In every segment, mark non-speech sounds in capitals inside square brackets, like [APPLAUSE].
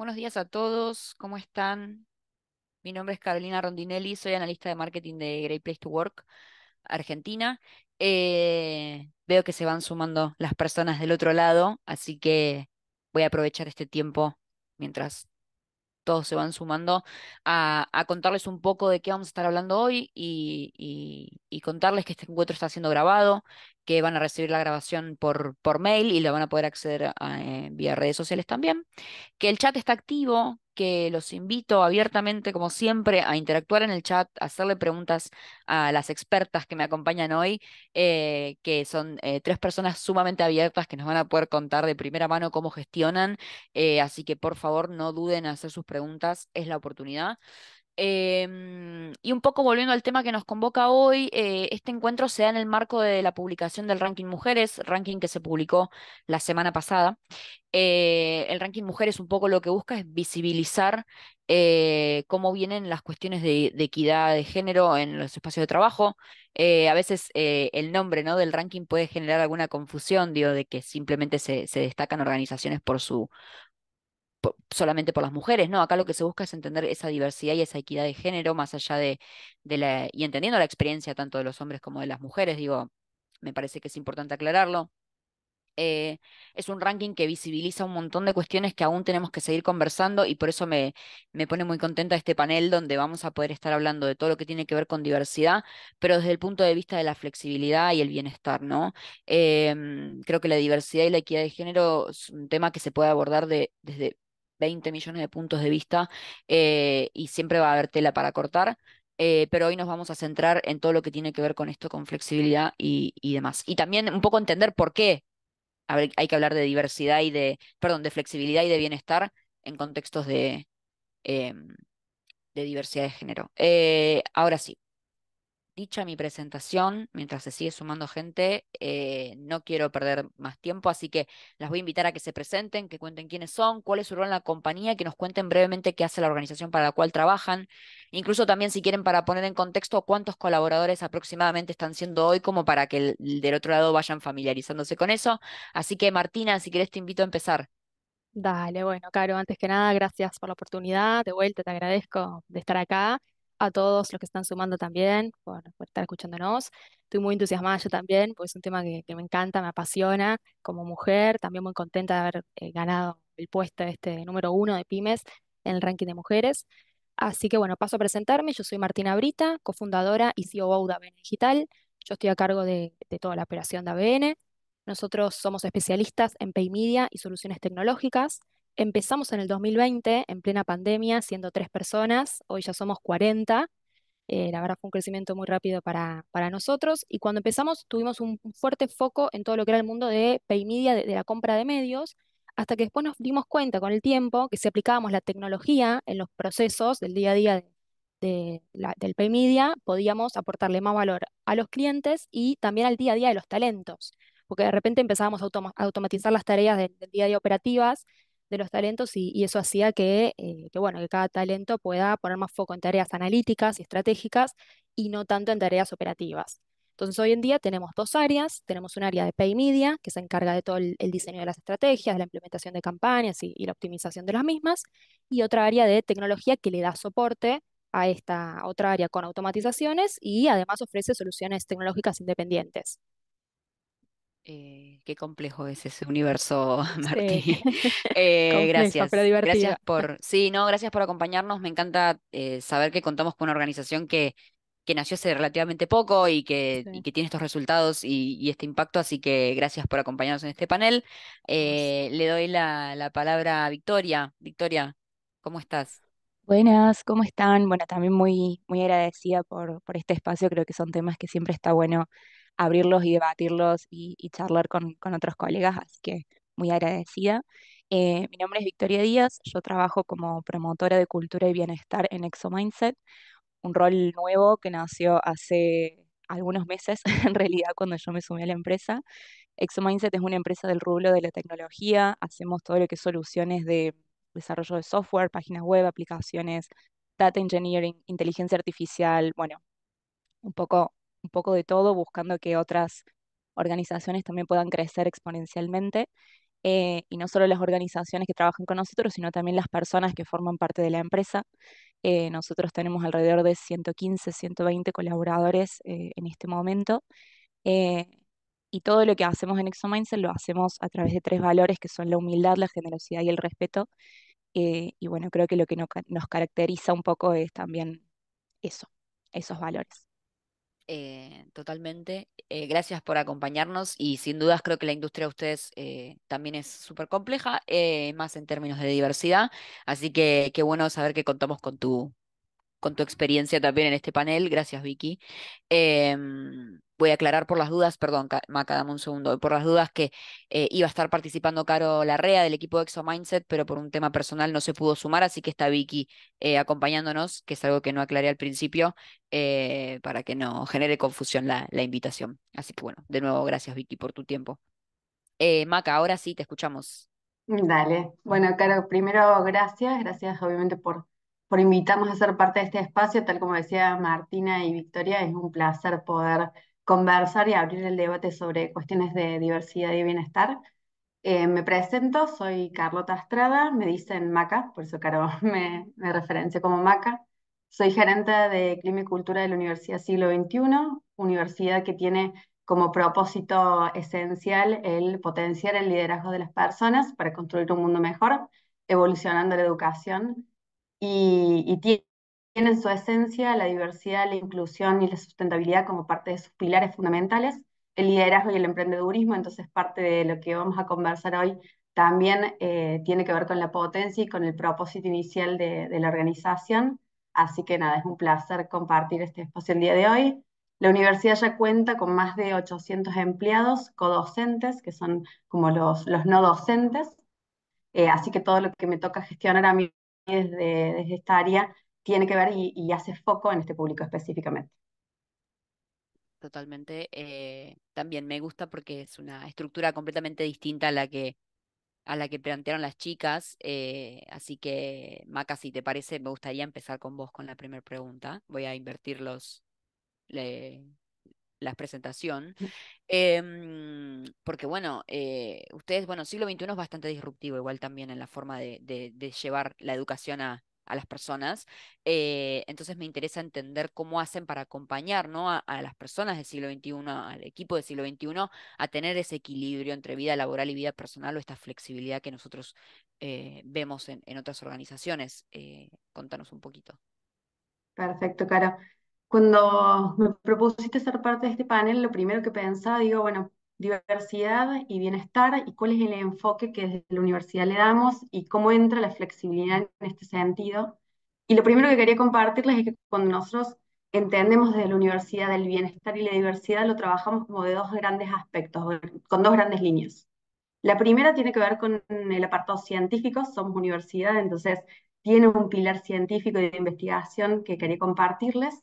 Buenos días a todos, ¿cómo están? Mi nombre es Carolina Rondinelli, soy analista de marketing de Great Place to Work, Argentina. Eh, veo que se van sumando las personas del otro lado, así que voy a aprovechar este tiempo mientras todos se van sumando a, contarles un poco de qué vamos a estar hablando hoy y, contarles que este encuentro está siendo grabado, que van a recibir la grabación por, por mail y la van a poder acceder a, eh, vía redes sociales también, que el chat está activo, que los invito abiertamente, como siempre, a interactuar en el chat, a hacerle preguntas a las expertas que me acompañan hoy, eh, que son eh, tres personas sumamente abiertas que nos van a poder contar de primera mano cómo gestionan. Eh, así que por favor no duden en hacer sus preguntas, es la oportunidad. Em, y un poco volviendo al tema que nos convoca hoy, eh, este encuentro se da en el marco de la publicación del ranking Mujeres, ranking que se publicó la semana pasada. Eh, el ranking Mujeres un poco lo que busca es visibilizar eh, cómo vienen las cuestiones de, equidad de género en los espacios de trabajo. a veces el nombre ¿no? del ranking puede generar alguna confusión, digo, de que simplemente se destacan organizaciones por su, solamente por las mujeres, no, acá lo que se busca es entender esa diversidad y esa equidad de género más allá de, la, y entendiendo la experiencia tanto de los hombres como de las mujeres, digo, me parece que es importante aclararlo. Eh, es un ranking que visibiliza un montón de cuestiones que aún tenemos que seguir conversando y por eso me, pone muy contenta este panel donde vamos a poder estar hablando de todo lo que tiene que ver con diversidad, pero desde el punto de vista de la flexibilidad y el bienestar, ¿no? Em, creo que la diversidad y la equidad de género es un tema que se puede abordar de, desde 20 millones de puntos de vista eh, y siempre va a haber tela para cortar. Eh, pero hoy nos vamos a centrar en todo lo que tiene que ver con esto, con flexibilidad y, demás. Y también un poco entender por qué hay que hablar de diversidad y de, perdón, de flexibilidad y de bienestar en contextos de, em, de diversidad de género. Eh, ahora sí, dicha mi presentación, mientras se sigue sumando gente, eh, no quiero perder más tiempo, así que las voy a invitar a que se presenten, que cuenten quiénes son, cuál es su rol en la compañía, que nos cuenten brevemente qué hace la organización para la cual trabajan, incluso también si quieren para poner en contexto cuántos colaboradores aproximadamente están siendo hoy, como para que el, del otro lado vayan familiarizándose con eso. Así que Martina, si quieres te invito a empezar. Dale, bueno, Caro, antes que nada, gracias por la oportunidad, de vuelta te agradezco de estar acá a todos los que están sumando también por, estar escuchándonos. Estoy muy entusiasmada yo también, porque es un tema que, me encanta, me apasiona como mujer. También muy contenta de haber eh, ganado el puesto este número uno de pymes en el ranking de mujeres. Así que bueno, paso a presentarme. Yo soy Martina Brita, cofundadora y CEO de ABN Digital. Yo estoy a cargo de, de toda la operación de ABN. Nosotros somos especialistas en pay media y soluciones tecnológicas empezamos en el 2020, en plena pandemia, siendo tres personas, hoy ya somos 40. Eh, la verdad fue un crecimiento muy rápido para, nosotros y cuando empezamos tuvimos un fuerte foco en todo lo que era el mundo de pay media, de, la compra de medios, hasta que después nos dimos cuenta con el tiempo que si aplicábamos la tecnología en los procesos del día a día del pay media, podíamos aportarle más valor a los clientes y también al día a día de los talentos, porque de repente empezábamos a, automatizar las tareas del día a día operativas de los talentos y, eso hacía que, eh, bueno, cada talento pueda poner más foco en tareas analíticas y estratégicas y no tanto en tareas operativas. Entonces hoy en día tenemos dos áreas, tenemos un área de Pay Media que se encarga de todo el, diseño de las estrategias, la implementación de campañas y, la optimización de las mismas, y otra área de tecnología que le da soporte a esta otra área con automatizaciones y además ofrece soluciones tecnológicas independientes. Eh, qué complejo es ese universo, [LAUGHS] Martí. [LAUGHS] Eh, gracias. gracias por, sí, no, gracias por acompañarnos. Me encanta eh, saber que contamos con una organización que, que nació hace relativamente poco y que, tiene estos resultados y, este impacto. Así que gracias por acompañarnos en este panel. Le doy la, palabra a Victoria. Victoria, ¿cómo estás? Buenas, ¿cómo están? Bueno, también muy, muy agradecida por, por este espacio. Creo que son temas que siempre está bueno abrirlos y debatirlos y, charlar con, otros colegas, así que muy agradecida. Eh, mi nombre es Victoria Díaz, yo trabajo como promotora de cultura y bienestar en ExoMindset, un rol nuevo que nació hace algunos meses, [LAUGHS] en realidad, cuando yo me sumé a la empresa. ExoMindset es una empresa del rublo de la tecnología, hacemos todo lo que es soluciones de desarrollo de software, páginas web, aplicaciones, data engineering, inteligencia artificial, bueno, un poco un poco de todo, buscando que otras organizaciones también puedan crecer exponencialmente. Eh, y no solo las organizaciones que trabajan con nosotros, sino también las personas que forman parte de la empresa. Eh, nosotros tenemos alrededor de 115, 120 colaboradores eh, en este momento. y todo lo que hacemos en ExoMindset lo hacemos a través de tres valores que son la humildad, la generosidad y el respeto. y bueno, creo que lo que nos caracteriza un poco es también eso, esos valores. Eh, totalmente. Eh, gracias por acompañarnos y sin dudas creo que la industria de ustedes eh, también es súper compleja, más en términos de diversidad. Así que qué bueno saber que contamos con tu, con tu experiencia también en este panel. Gracias, Vicky. Em, voy a aclarar por las dudas, perdón, Maca, dame un segundo, por las dudas que eh, iba a estar participando Caro Larrea del equipo de Exo Mindset, pero por un tema personal no se pudo sumar, así que está Vicky eh, acompañándonos, que es algo que no aclaré al principio, eh, para que no genere confusión la, la, invitación. Así que bueno, de nuevo, gracias, Vicky, por tu tiempo. Maca, ahora sí, te escuchamos. Dale. Bueno, Caro, primero gracias, gracias obviamente por por invitarnos a ser parte de este espacio. Tal como decía Martina y Victoria, es un placer poder conversar y abrir el debate sobre cuestiones de diversidad y bienestar. Eh, me presento, soy Carlota Estrada, me dicen Maca, por eso Caro [LAUGHS] me, me referencia como Maca. Soy gerente de Clima y Cultura de la Universidad Siglo XXI, universidad que tiene como propósito esencial el potenciar el liderazgo de las personas para construir un mundo mejor, evolucionando la educación y, tiene tienen su esencia, la diversidad, la inclusión y la sustentabilidad como parte de sus pilares fundamentales, el liderazgo y el emprendedurismo, entonces parte de lo que vamos a conversar hoy también eh, tiene que ver con la potencia y con el propósito inicial de, la organización. Así que nada, es un placer compartir este espacio el día de hoy. La universidad ya cuenta con más de 800 empleados codocentes, que son como los, los no docentes. Eh, así que todo lo que me toca gestionar a mí desde, esta área tiene que ver y, hace foco en este público específicamente. Totalmente. Eh, también me gusta porque es una estructura completamente distinta a la que, a la que plantearon las chicas. Eh, así que, Maca, si te parece, me gustaría empezar con vos con la primera pregunta. Voy a invertir los, la presentación, em, porque bueno, eh, ustedes, bueno, siglo XXI es bastante disruptivo igual también en la forma de, llevar la educación a, las personas. Eh, entonces me interesa entender cómo hacen para acompañar a, las personas del siglo XXI, al equipo del siglo XXI, a tener ese equilibrio entre vida laboral y vida personal o esta flexibilidad que nosotros eh, vemos en, otras organizaciones. contanos un poquito. Perfecto, cara. Cuando me propusiste ser parte de este panel, lo primero que pensaba, digo, bueno, diversidad y bienestar y cuál es el enfoque que desde la universidad le damos y cómo entra la flexibilidad en este sentido. Y lo primero que quería compartirles es que cuando nosotros entendemos desde la universidad el bienestar y la diversidad, lo trabajamos como de dos grandes aspectos, con dos grandes líneas. La primera tiene que ver con el apartado científico, somos universidad, entonces tiene un pilar científico de investigación que quería compartirles.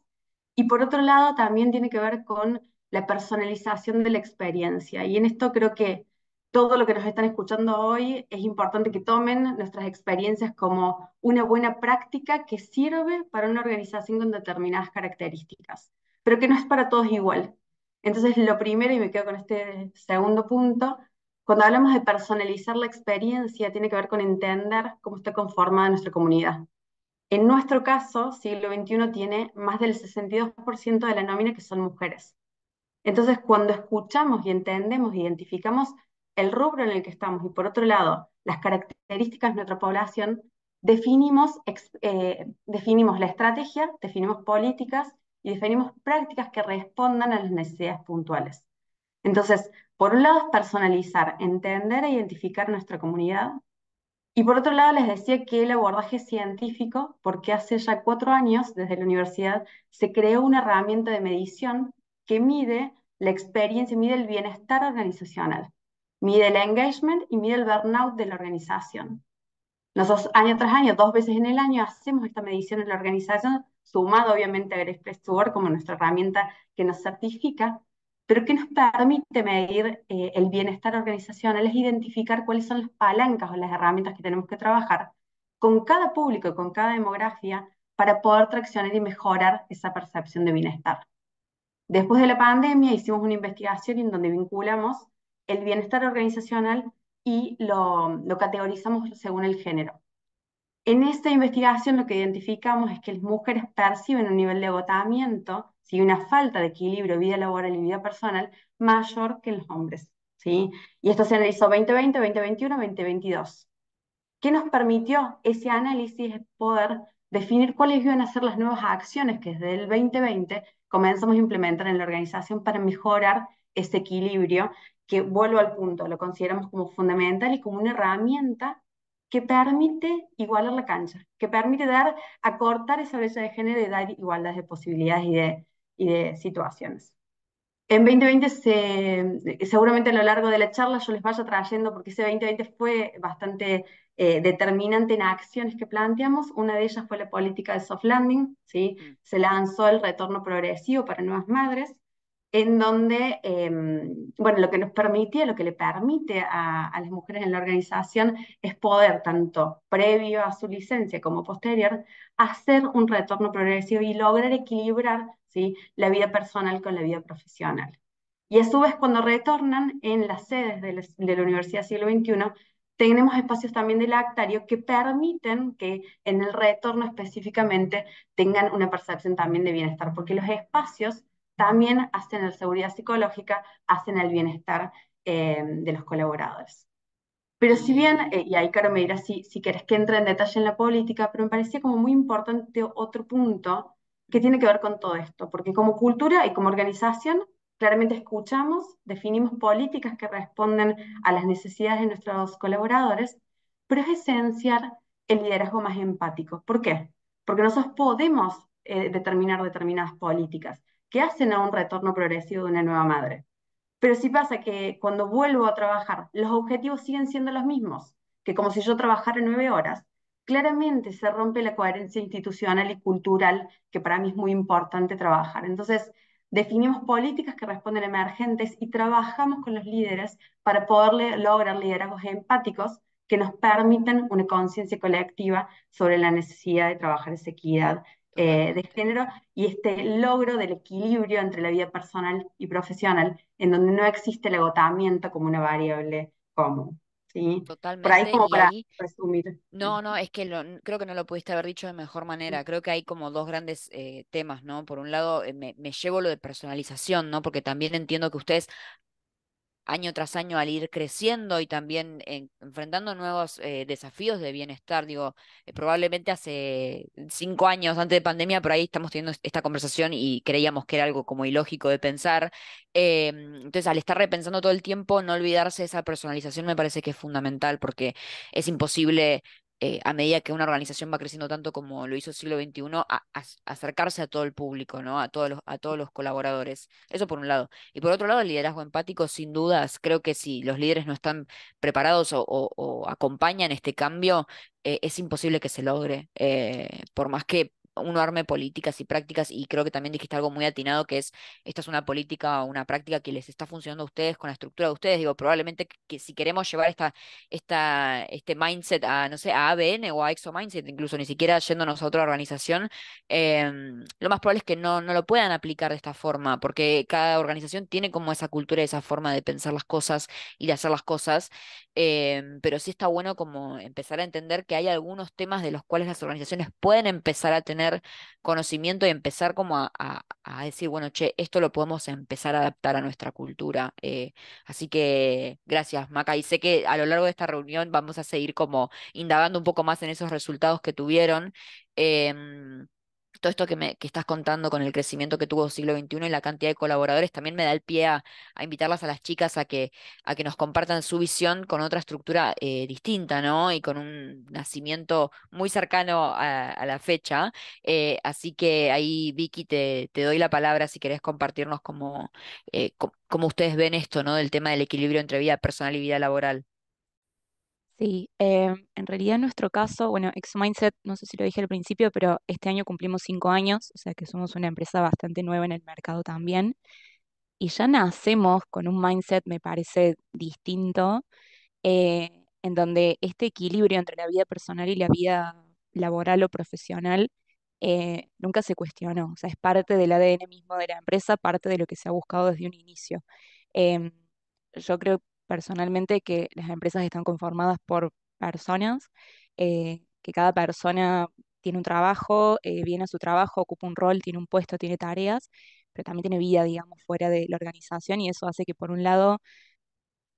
Y por otro lado, también tiene que ver con la personalización de la experiencia. Y en esto creo que todo lo que nos están escuchando hoy es importante que tomen nuestras experiencias como una buena práctica que sirve para una organización con determinadas características, pero que no es para todos igual. Entonces, lo primero, y me quedo con este segundo punto, cuando hablamos de personalizar la experiencia, tiene que ver con entender cómo está conformada nuestra comunidad. En nuestro caso, siglo XXI tiene más del 62% de la nómina que son mujeres. Entonces, cuando escuchamos y entendemos, identificamos el rubro en el que estamos y por otro lado, las características de nuestra población, definimos, eh, definimos la estrategia, definimos políticas y definimos prácticas que respondan a las necesidades puntuales. Entonces, por un lado es personalizar, entender e identificar nuestra comunidad. Y por otro lado, les decía que el abordaje científico, porque hace ya cuatro años desde la universidad se creó una herramienta de medición que mide la experiencia, mide el bienestar organizacional, mide el engagement y mide el burnout de la organización. Nosotros año tras año, dos veces en el año, hacemos esta medición en la organización, sumado obviamente a Grace Place como nuestra herramienta que nos certifica, pero que nos permite medir eh, el bienestar organizacional es identificar cuáles son las palancas o las herramientas que tenemos que trabajar con cada público, y con cada demografía, para poder traccionar y mejorar esa percepción de bienestar. Después de la pandemia hicimos una investigación en donde vinculamos el bienestar organizacional y lo, lo categorizamos según el género. En esta investigación lo que identificamos es que las mujeres perciben un nivel de agotamiento una falta de equilibrio vida laboral y vida personal mayor que los hombres. ¿sí? Y esto se analizó 2020, 2021, 2022. ¿Qué nos permitió ese análisis poder definir cuáles iban a ser las nuevas acciones que desde el 2020 comenzamos a implementar en la organización para mejorar ese equilibrio que vuelvo al punto, lo consideramos como fundamental y como una herramienta que permite igualar la cancha, que permite dar, acortar esa brecha de género y dar igualdad de posibilidades y de y de situaciones. En 2020, se, seguramente a lo largo de la charla yo les vaya trayendo, porque ese 2020 fue bastante eh, determinante en acciones que planteamos. Una de ellas fue la política de soft landing, ¿sí? Mm. se lanzó el retorno progresivo para nuevas madres, en donde, em, bueno, lo que nos permitía, lo que le permite a, a, las mujeres en la organización es poder, tanto previo a su licencia como posterior, hacer un retorno progresivo y lograr equilibrar la vida personal con la vida profesional. Y a su vez, cuando retornan en las sedes de la, Universidad Siglo XXI, tenemos espacios también de lactario que permiten que en el retorno específicamente tengan una percepción también de bienestar, porque los espacios también hacen la seguridad psicológica, hacen el bienestar eh, de los colaboradores. Pero si bien, eh, y ahí Caro me así, si, quieres que entre en detalle en la política, pero me parecía como muy importante otro punto que tiene que ver con todo esto, porque como cultura y como organización claramente escuchamos, definimos políticas que responden a las necesidades de nuestros colaboradores, pero es esencial el liderazgo más empático. ¿Por qué? Porque nosotros podemos eh, determinar determinadas políticas que hacen a un retorno progresivo de una nueva madre. Pero si pasa que cuando vuelvo a trabajar, los objetivos siguen siendo los mismos, que como si yo trabajara nueve horas, claramente se rompe la coherencia institucional y cultural, que para mí es muy importante trabajar. Entonces, definimos políticas que responden a emergentes y trabajamos con los líderes para poder lograr liderazgos empáticos que nos permitan una conciencia colectiva sobre la necesidad de trabajar esa equidad eh, de género y este logro del equilibrio entre la vida personal y profesional, en donde no existe el agotamiento como una variable común sí. Totalmente. No, no, es que creo que no lo pudiste haber dicho de mejor mm. manera. Creo que hay como dos grandes eh, temas, ¿no? Por un lado, eh, me, me, llevo lo de personalización, ¿no? Porque también entiendo que ustedes año tras año al ir creciendo y también enfrentando nuevos eh, desafíos de bienestar. Digo, eh, probablemente hace cinco años antes de pandemia, por ahí estamos teniendo esta conversación y creíamos que era algo como ilógico de pensar. Em, entonces, al estar repensando todo el tiempo, no olvidarse de esa personalización me parece que es fundamental porque es imposible eh, a medida que una organización va creciendo tanto como lo hizo el siglo XXI, a, acercarse a todo el público, ¿no? a, todos los, a todos los colaboradores. Eso por un lado. Y por otro lado, el liderazgo empático, sin dudas, creo que si los líderes no están preparados o, acompañan este cambio, eh, es imposible que se logre, eh, por más que uno arme políticas y prácticas, y creo que también dijiste algo muy atinado, que es, esta es una política o una práctica que les está funcionando a ustedes con la estructura de ustedes, digo, probablemente que si queremos llevar esta, esta, este mindset a, no sé, a ABN o a Exo Mindset, incluso ni siquiera yéndonos a otra organización, em, lo más probable es que no, no lo puedan aplicar de esta forma, porque cada organización tiene como esa cultura y esa forma de pensar las cosas y de hacer las cosas, Em, pero sí está bueno como empezar a entender que hay algunos temas de los cuales las organizaciones pueden empezar a tener conocimiento y empezar como a, decir, bueno, che, esto lo podemos empezar a adaptar a nuestra cultura. Eh, así que gracias, Maca. Y sé que a lo largo de esta reunión vamos a seguir como indagando un poco más en esos resultados que tuvieron. Em, todo esto que, me, estás contando con el crecimiento que tuvo el siglo XXI y la cantidad de colaboradores también me da el pie a, invitarlas a las chicas a que, a que nos compartan su visión con otra estructura eh, distinta, ¿no? Y con un nacimiento muy cercano a, la fecha. Eh, así que ahí, Vicky, te, te, doy la palabra si querés compartirnos eh, cómo, ustedes ven esto, ¿no? Del tema del equilibrio entre vida personal y vida laboral. Sí, em, en realidad en nuestro caso, bueno, Ex Mindset, no sé si lo dije al principio, pero este año cumplimos cinco años, o sea que somos una empresa bastante nueva en el mercado también, y ya nacemos con un mindset, me parece, distinto, eh, en donde este equilibrio entre la vida personal y la vida laboral o profesional eh, nunca se cuestionó, o sea, es parte del ADN mismo de la empresa, parte de lo que se ha buscado desde un inicio. Em, yo creo personalmente que las empresas están conformadas por personas, eh, que cada persona tiene un trabajo, eh, viene a su trabajo, ocupa un rol, tiene un puesto, tiene tareas, pero también tiene vida, digamos, fuera de la organización y eso hace que por un lado,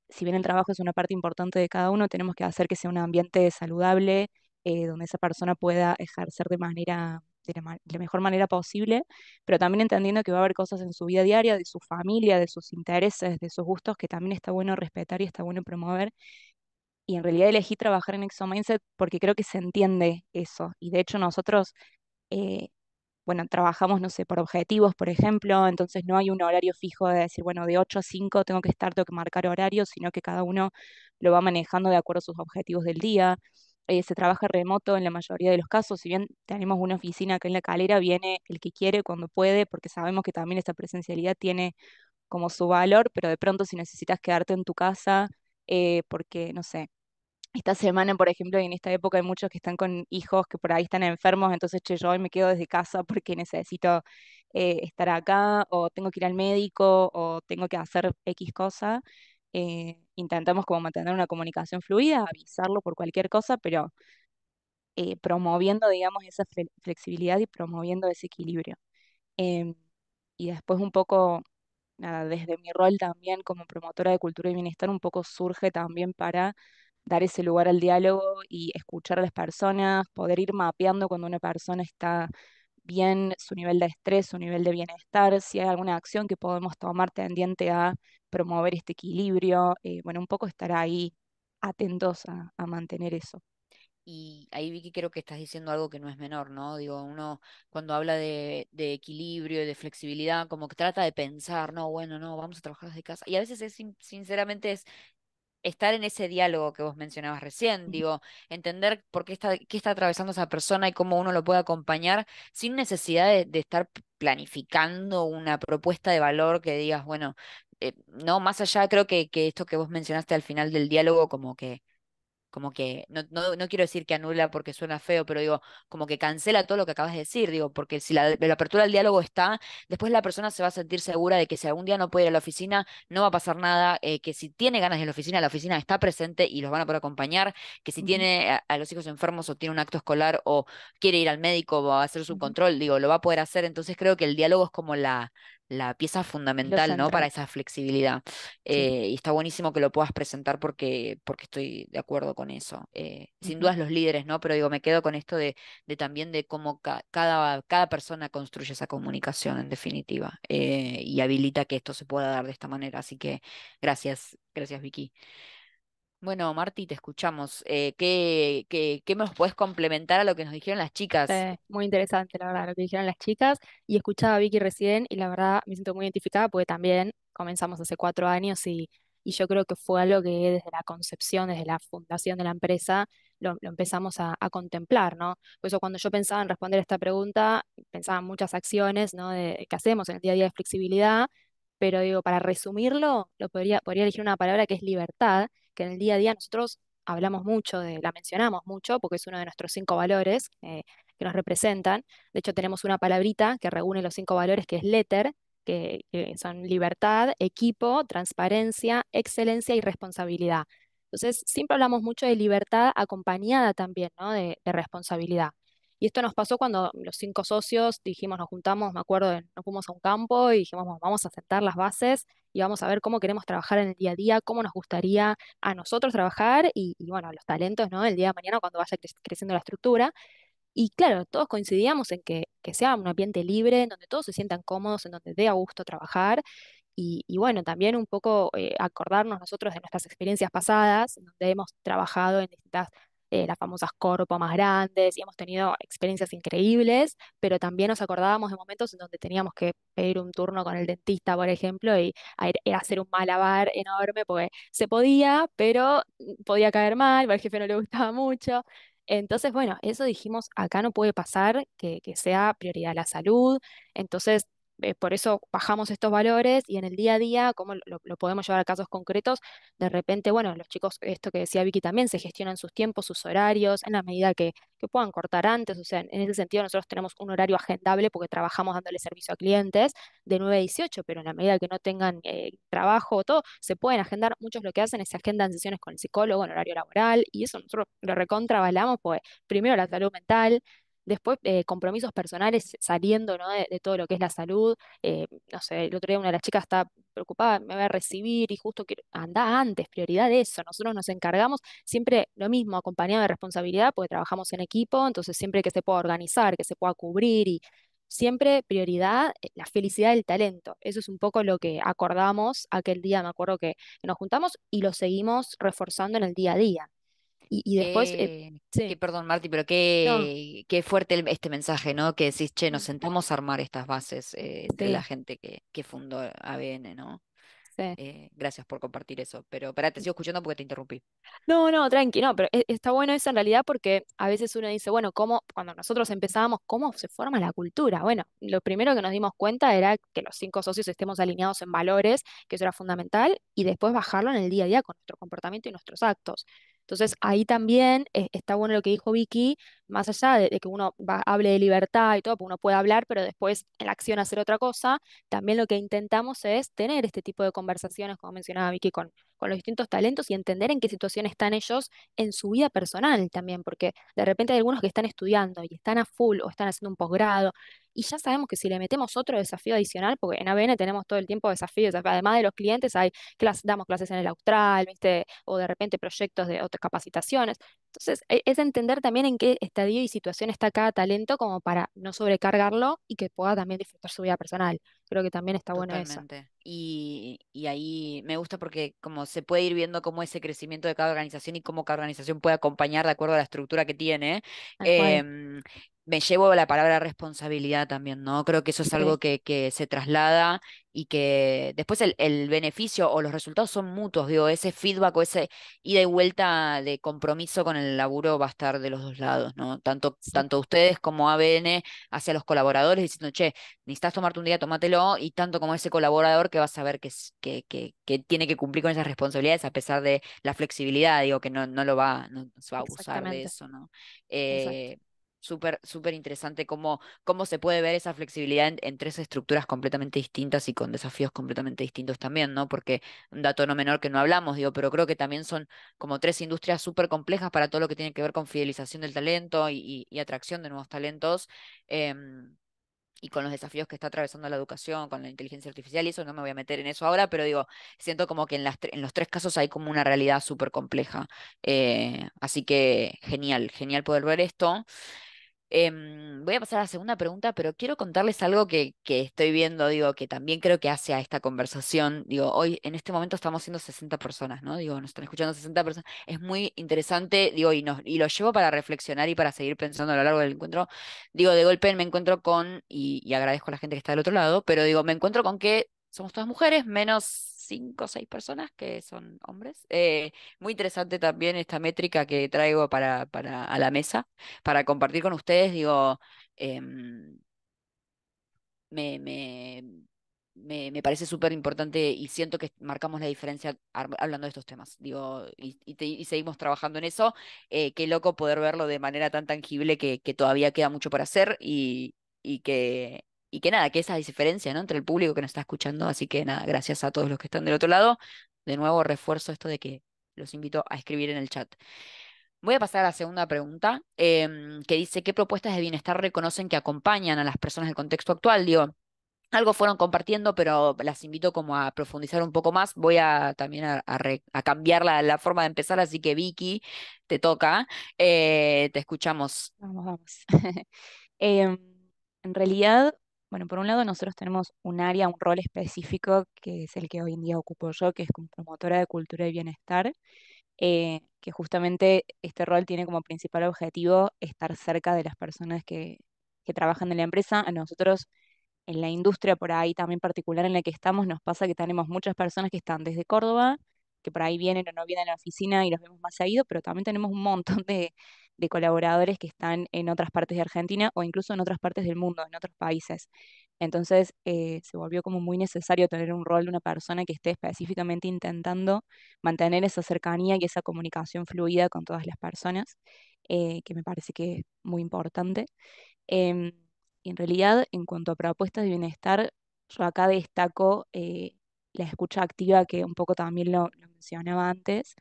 si bien el trabajo es una parte importante de cada uno, tenemos que hacer que sea un ambiente saludable, eh, donde esa persona pueda ejercer de manera de la, mejor manera posible, pero también entendiendo que va a haber cosas en su vida diaria, de su familia, de sus intereses, de sus gustos, que también está bueno respetar y está bueno promover. Y en realidad elegí trabajar en ExoMindset porque creo que se entiende eso. Y de hecho nosotros, eh, bueno, trabajamos, no sé, por objetivos, por ejemplo, entonces no hay un horario fijo de decir, bueno, de 8 a 5 tengo que estar, tengo que marcar horario, sino que cada uno lo va manejando de acuerdo a sus objetivos del día. Eh, se trabaja remoto en la mayoría de los casos, si bien tenemos una oficina acá en la calera, viene el que quiere cuando puede, porque sabemos que también esta presencialidad tiene como su valor, pero de pronto si necesitas quedarte en tu casa, eh, porque, no sé, esta semana, por ejemplo, y en esta época hay muchos que están con hijos que por ahí están enfermos, entonces che, yo hoy me quedo desde casa porque necesito eh, estar acá, o tengo que ir al médico, o tengo que hacer X cosa. Eh, intentamos como mantener una comunicación fluida, avisarlo por cualquier cosa, pero eh, promoviendo, digamos, esa flexibilidad y promoviendo ese equilibrio. Em, y después un poco, desde mi rol también como promotora de cultura y bienestar, un poco surge también para dar ese lugar al diálogo y escuchar a las personas, poder ir mapeando cuando una persona está bien su nivel de estrés, su nivel de bienestar, si hay alguna acción que podemos tomar tendiente a promover este equilibrio, eh, bueno, un poco estar ahí atentos a, mantener eso. Y ahí Vicky creo que estás diciendo algo que no es menor, ¿no? Digo, uno cuando habla de, equilibrio y de flexibilidad, como que trata de pensar, no, bueno, no, vamos a trabajar desde casa. Y a veces es sinceramente es, estar en ese diálogo que vos mencionabas recién, digo, entender por qué está, qué está atravesando esa persona y cómo uno lo puede acompañar sin necesidad de, estar planificando una propuesta de valor que digas, bueno, eh, no, más allá creo que, que, esto que vos mencionaste al final del diálogo, como que como que, no, quiero decir que anula porque suena feo, pero digo, como que cancela todo lo que acabas de decir, digo, porque si la, apertura del diálogo está, después la persona se va a sentir segura de que si algún día no puede ir a la oficina, no va a pasar nada, eh, que si tiene ganas de ir a la oficina, la oficina está presente y los van a poder acompañar, que si tiene a, los hijos enfermos o tiene un acto escolar o quiere ir al médico o a hacer su control, digo, lo va a poder hacer, entonces creo que el diálogo es como la, la pieza fundamental, ¿no? Para esa flexibilidad. Eh, y está buenísimo que lo puedas presentar porque, porque estoy de acuerdo con eso. Eh, sin dudas los líderes, ¿no? Pero digo, me quedo con esto de, también de cómo cada, cada persona construye esa comunicación, en definitiva, eh, y habilita que esto se pueda dar de esta manera. Así que gracias, gracias Vicky. Bueno, Marti, te escuchamos. Eh, ¿qué, qué, qué nos puedes complementar a lo que nos dijeron las chicas? Eh, muy interesante, la verdad, lo que dijeron las chicas. Y escuchaba a Vicky recién y la verdad me siento muy identificada porque también comenzamos hace cuatro años y, yo creo que fue algo que desde la concepción, desde la fundación de la empresa, lo, empezamos a, contemplar, ¿no? Por eso cuando yo pensaba en responder esta pregunta, pensaba en muchas acciones, ¿no? que hacemos en el día a día de flexibilidad, pero digo, para resumirlo, lo podría, podría elegir una palabra que es libertad, que en el día a día nosotros hablamos mucho, de, la mencionamos mucho, porque es uno de nuestros cinco valores eh, que nos representan. De hecho, tenemos una palabrita que reúne los cinco valores, que es letter, que, son libertad, equipo, transparencia, excelencia y responsabilidad. Entonces, siempre hablamos mucho de libertad acompañada también ¿no? de responsabilidad. Y esto nos pasó cuando los cinco socios dijimos, nos juntamos, me acuerdo, nos fuimos a un campo y dijimos, vamos a sentar las bases y vamos a ver cómo queremos trabajar en el día a día, cómo nos gustaría a nosotros trabajar y, bueno, los talentos, ¿no? El día de mañana cuando vaya creciendo la estructura. Y claro, todos coincidíamos en que, sea un ambiente libre, en donde todos se sientan cómodos, en donde dé a gusto trabajar. Y, bueno, también un poco eh, acordarnos nosotros de nuestras experiencias pasadas, donde hemos trabajado en distintas eh, las famosas corpos más grandes y hemos tenido experiencias increíbles, pero también nos acordábamos de momentos en donde teníamos que pedir un turno con el dentista, por ejemplo, y e, era hacer un malabar enorme porque se podía, pero podía caer mal, al jefe no le gustaba mucho. Entonces, bueno, eso dijimos, acá no puede pasar que, que sea prioridad la salud. Entonces, eh, por eso bajamos estos valores y en el día a día, cómo lo, podemos llevar a casos concretos, de repente, bueno, los chicos, esto que decía Vicky también, se gestionan sus tiempos, sus horarios, en la medida que, puedan cortar antes, o sea, en ese sentido nosotros tenemos un horario agendable porque trabajamos dándole servicio a clientes de 9 a 18, pero en la medida que no tengan eh, trabajo o todo, se pueden agendar, muchos lo que hacen es se agendan sesiones con el psicólogo en horario laboral y eso nosotros lo recontrabalamos, pues primero la salud mental, Después, eh, compromisos personales saliendo de, todo lo que es la salud. Eh, no sé, el otro día una de las chicas está preocupada, me va a recibir y justo anda antes, prioridad de eso. Nosotros nos encargamos siempre lo mismo, acompañado de responsabilidad, porque trabajamos en equipo, entonces siempre que se pueda organizar, que se pueda cubrir y siempre prioridad eh, la felicidad del talento. Eso es un poco lo que acordamos aquel día, me acuerdo que nos juntamos y lo seguimos reforzando en el día a día. Y, después... Eh, eh, perdón, Marti, pero qué, qué fuerte este mensaje, ¿no? Que decís, che, nos mm. sentamos a armar estas bases eh, de la gente que, fundó ABN, ¿no? gracias por compartir eso. Pero pará, te mm. sigo escuchando porque te interrumpí. No, no, tranqui, no, pero e, está bueno eso en realidad porque a veces uno dice, bueno, ¿cómo, cuando nosotros empezábamos, cómo se forma la cultura? Bueno, lo primero que nos dimos cuenta era que los cinco socios estemos alineados en valores, que eso era fundamental, y después bajarlo en el día a día con nuestro comportamiento y nuestros actos. Entonces ahí también eh, está bueno lo que dijo Vicky, más allá de, que uno hable de libertad y todo, uno puede hablar, pero después en la acción hacer otra cosa, también lo que intentamos es tener este tipo de conversaciones, como mencionaba Vicky, con, con los distintos talentos y entender en qué situación están ellos en su vida personal también, porque de repente hay algunos que están estudiando y están a full o están haciendo un posgrado y ya sabemos que si le metemos otro desafío adicional, porque en ABN tenemos todo el tiempo desafíos, además de los clientes hay damos clases en el Austral, o de repente proyectos de otras capacitaciones, entonces, e, es entender también en qué estadio y situación está cada talento como para no sobrecargarlo y que pueda también disfrutar su vida personal. Creo que también está bueno eso. Y, y ahí me gusta porque como se puede ir viendo cómo ese crecimiento de cada organización y cómo cada organización puede acompañar de acuerdo a la estructura que tiene me llevo la palabra responsabilidad también, ¿no? Creo que eso es algo que, que se traslada y que después el, beneficio o los resultados son mutuos, digo, ese feedback o ese ida y vuelta de compromiso con el laburo va a estar de los dos lados, ¿no? Tanto, tanto ustedes como ABN hacia los colaboradores diciendo, che, necesitas tomarte un día, tómatelo, y tanto como ese colaborador que va a saber que, que, que, tiene que cumplir con esas responsabilidades a pesar de la flexibilidad, digo, que no, no lo va, no, se va a abusar de eso, ¿no? Eh, súper, súper interesante cómo, cómo se puede ver esa flexibilidad en, tres estructuras completamente distintas y con desafíos completamente distintos también, ¿no? Porque un dato no menor que no hablamos, digo, pero creo que también son como tres industrias súper complejas para todo lo que tiene que ver con fidelización del talento y, atracción de nuevos talentos. Em, y con los desafíos que está atravesando la educación, con la inteligencia artificial y eso, no me voy a meter en eso ahora, pero digo, siento como que en, las en los tres casos hay como una realidad súper compleja. Eh, así que genial, genial poder ver esto. Em, voy a pasar a la segunda pregunta, pero quiero contarles algo que, estoy viendo, digo, que también creo que hace a esta conversación. Digo, hoy en este momento estamos siendo 60 personas, ¿no? Digo, nos están escuchando 60 personas. Es muy interesante, digo, y, nos, y lo llevo para reflexionar y para seguir pensando a lo largo del encuentro. Digo, de golpe me encuentro con, y, agradezco a la gente que está del otro lado, pero digo, me encuentro con que somos todas mujeres, menos cinco o seis personas que son hombres. Eh, muy interesante también esta métrica que traigo para, a la mesa, para compartir con ustedes. Digo, em, me, me, parece súper importante y siento que marcamos la diferencia hablando de estos temas. Digo, y, seguimos trabajando en eso. Eh, qué loco poder verlo de manera tan tangible que, todavía queda mucho por hacer y, y que y que nada, que esa diferencia ¿no? entre el público que nos está escuchando. Así que nada, gracias a todos los que están del otro lado. De nuevo, refuerzo esto de que los invito a escribir en el chat. Voy a pasar a la segunda pregunta, em, que dice, ¿qué propuestas de bienestar reconocen que acompañan a las personas del contexto actual? Digo, algo fueron compartiendo, pero las invito como a profundizar un poco más. Voy a también a, cambiar la, forma de empezar, así que Vicky, te toca. Eh, te escuchamos. Vamos, vamos. [LAUGHS] Em, en realidad, bueno, por un lado nosotros tenemos un área, un rol específico, que es el que hoy en día ocupo yo, que es como promotora de cultura y bienestar, eh, que justamente este rol tiene como principal objetivo estar cerca de las personas que, que trabajan en la empresa. A nosotros, en la industria por ahí también particular en la que estamos, nos pasa que tenemos muchas personas que están desde Córdoba, que por ahí vienen o no vienen a la oficina y los vemos más seguido, pero también tenemos un montón [LAUGHS] de, de colaboradores que están en otras partes de Argentina o incluso en otras partes del mundo, en otros países. Entonces eh, se volvió como muy necesario tener un rol de una persona que esté específicamente intentando mantener esa cercanía y esa comunicación fluida con todas las personas, eh, que me parece que es muy importante. Em, en realidad, en cuanto a propuestas de bienestar, yo acá destaco eh, la escucha activa, que un poco también lo, mencionaba antes,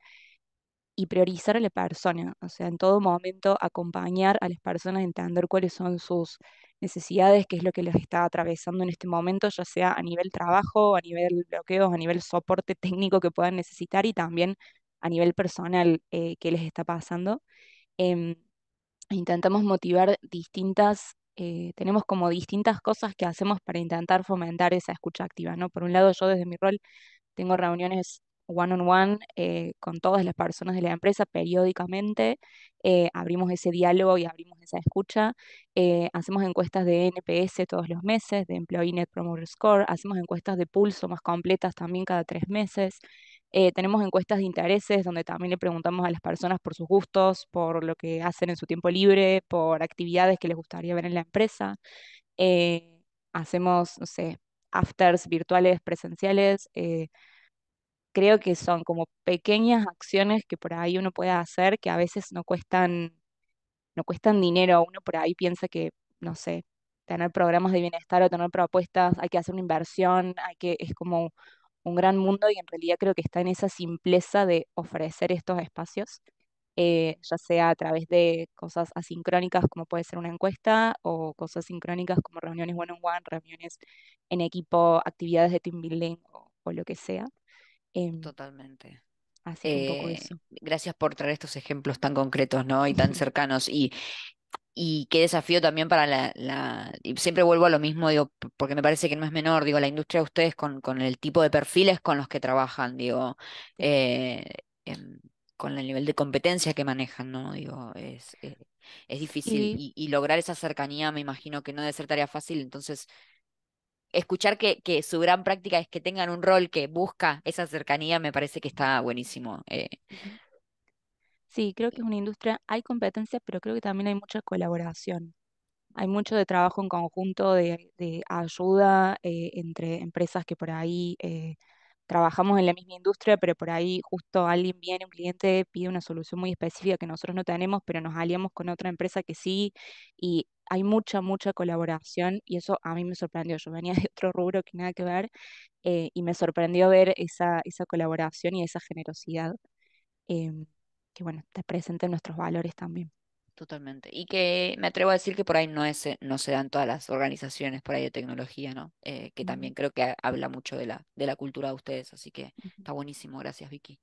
y priorizar a la persona, o sea, en todo momento acompañar a las personas, entender cuáles son sus necesidades, qué es lo que les está atravesando en este momento, ya sea a nivel trabajo, a nivel bloqueos, a nivel soporte técnico que puedan necesitar y también a nivel personal eh, qué les está pasando. Em, intentamos motivar distintas eh, tenemos como distintas cosas que hacemos para intentar fomentar esa escucha activa, ¿no? Por un lado, yo desde mi rol tengo reuniones one-on-one eh, con todas las personas de la empresa periódicamente, eh, abrimos ese diálogo y abrimos esa escucha, hacemos encuestas de NPS todos los meses, de Employee Net Promoter Score, hacemos encuestas de pulso más completas también cada tres meses, eh, tenemos encuestas de intereses donde también le preguntamos a las personas por sus gustos, por lo que hacen en su tiempo libre, por actividades que les gustaría ver en la empresa. Eh, hacemos, no sé, afters virtuales, presenciales. Eh, creo que son como pequeñas acciones que por ahí uno puede hacer que a veces no cuestan, no cuestan dinero. Uno por ahí piensa que, no sé, tener programas de bienestar o tener propuestas, hay que hacer una inversión, hay que, es como un gran mundo y en realidad creo que está en esa simpleza de ofrecer estos espacios, eh, ya sea a través de cosas asincrónicas como puede ser una encuesta o cosas sincrónicas como reuniones one-on-one, reuniones en equipo, actividades de team building o, lo que sea. Em, Totalmente. Así un poco eh, eso. Gracias por traer estos ejemplos tan concretos ¿no? y tan [LAUGHS] cercanos. Y y qué desafío también para la, siempre vuelvo a lo mismo, digo, porque me parece que no es menor, digo, la industria de ustedes con, con el tipo de perfiles con los que trabajan, digo, eh, em, con el nivel de competencia que manejan, ¿no? Digo, es, eh, es, difícil y, lograr esa cercanía me imagino que no debe ser tarea fácil, entonces escuchar que, que su gran práctica es que tengan un rol que busca esa cercanía me parece que está buenísimo. Eh, Sí, creo que es una industria, hay competencia, pero creo que también hay mucha colaboración. Hay mucho de trabajo en conjunto, de, ayuda eh, entre empresas que por ahí eh, trabajamos en la misma industria, pero por ahí justo alguien viene, un cliente pide una solución muy específica que nosotros no tenemos, pero nos aliamos con otra empresa que sí, y hay mucha, mucha colaboración, y eso a mí me sorprendió. Yo venía de otro rubro que nada que ver, eh, y me sorprendió ver esa, esa colaboración y esa generosidad. Em, que bueno, te presenten nuestros valores también. Totalmente. Y que me atrevo a decir que por ahí no, es, no se dan todas las organizaciones por ahí de tecnología, ¿no? Eh, que también creo que habla mucho de la, de la cultura de ustedes, así que está buenísimo. Gracias, Vicky.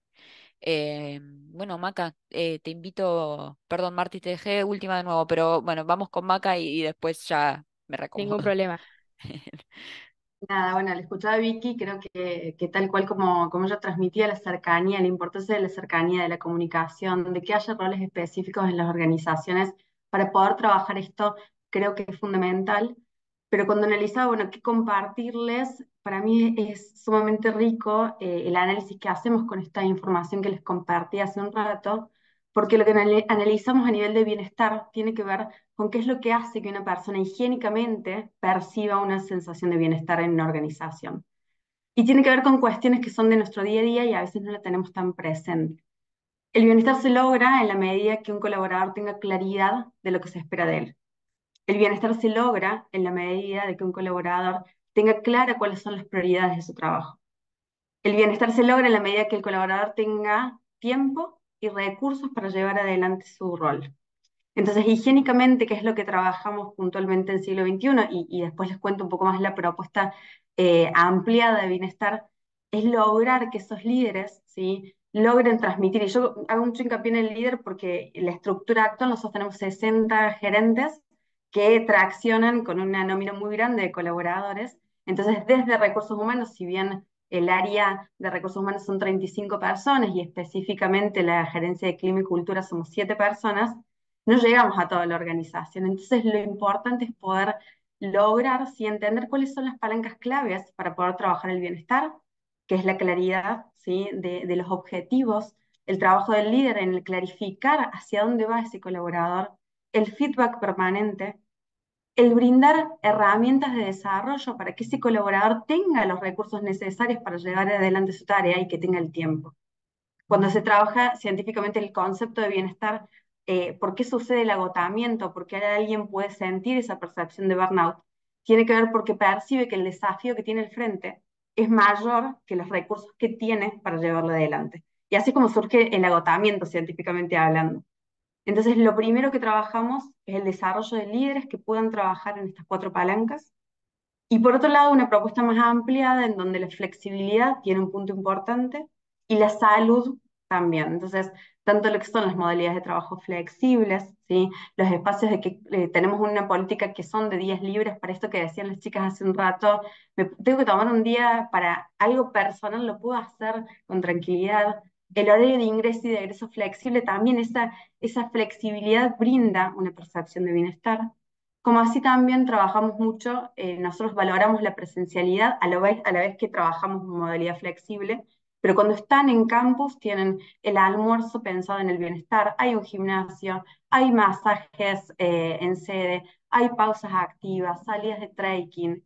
Eh, bueno, Maca, eh, te invito, perdón, Marti, te dejé última de nuevo, pero bueno, vamos con Maca y, después ya me recomiendo. Ningún problema. [LAUGHS] Nada, bueno, al escuchar a Vicky, creo que, que tal cual como, como ella transmitía la cercanía, la importancia de la cercanía, de la comunicación, de que haya roles específicos en las organizaciones para poder trabajar esto, creo que es fundamental. Pero cuando analizaba, bueno, qué compartirles, para mí es sumamente rico eh, el análisis que hacemos con esta información que les compartí hace un rato, porque lo que analizamos a nivel de bienestar tiene que ver con qué es lo que hace que una persona higiénicamente perciba una sensación de bienestar en una organización. Y tiene que ver con cuestiones que son de nuestro día a día y a veces no la tenemos tan presente. El bienestar se logra en la medida que un colaborador tenga claridad de lo que se espera de él. El bienestar se logra en la medida de que un colaborador tenga clara cuáles son las prioridades de su trabajo. El bienestar se logra en la medida que el colaborador tenga tiempo y recursos para llevar adelante su rol. Entonces, higiénicamente, qué es lo que trabajamos puntualmente en siglo XXI, y, después les cuento un poco más la propuesta eh, ampliada de bienestar, es lograr que esos líderes ¿sí? logren transmitir. Y yo hago mucho hincapié en el líder porque la estructura actual, nosotros tenemos 60 gerentes que traccionan con una nómina muy grande de colaboradores. Entonces, desde recursos humanos, si bien el área de recursos humanos son 35 personas y específicamente la gerencia de clima y cultura somos 7 personas, no llegamos a toda la organización. Entonces lo importante es poder lograr sí, entender cuáles son las palancas claves para poder trabajar el bienestar, que es la claridad ¿sí? de, de los objetivos, el trabajo del líder en clarificar hacia dónde va ese colaborador, el feedback permanente, el brindar herramientas de desarrollo para que ese colaborador tenga los recursos necesarios para llevar adelante su tarea y que tenga el tiempo. Cuando se trabaja científicamente el concepto de bienestar, eh, ¿por qué sucede el agotamiento? ¿Por qué alguien puede sentir esa percepción de burnout? Tiene que ver porque percibe que el desafío que tiene el frente es mayor que los recursos que tiene para llevarlo adelante. Y así como surge el agotamiento científicamente hablando. Entonces, lo primero que trabajamos es el desarrollo de líderes que puedan trabajar en estas cuatro palancas. Y por otro lado, una propuesta más ampliada en donde la flexibilidad tiene un punto importante y la salud también. Entonces, tanto lo que son las modalidades de trabajo flexibles, ¿sí? los espacios de que eh, tenemos una política que son de días libres, para esto que decían las chicas hace un rato, me, tengo que tomar un día para algo personal, lo puedo hacer con tranquilidad, el horario de ingreso y de egreso flexible, también esa, esa flexibilidad brinda una percepción de bienestar. Como así también trabajamos mucho, eh, nosotros valoramos la presencialidad a la, vez, a la vez que trabajamos en modalidad flexible, pero cuando están en campus tienen el almuerzo pensado en el bienestar, hay un gimnasio, hay masajes eh, en sede, hay pausas activas, salidas de trekking,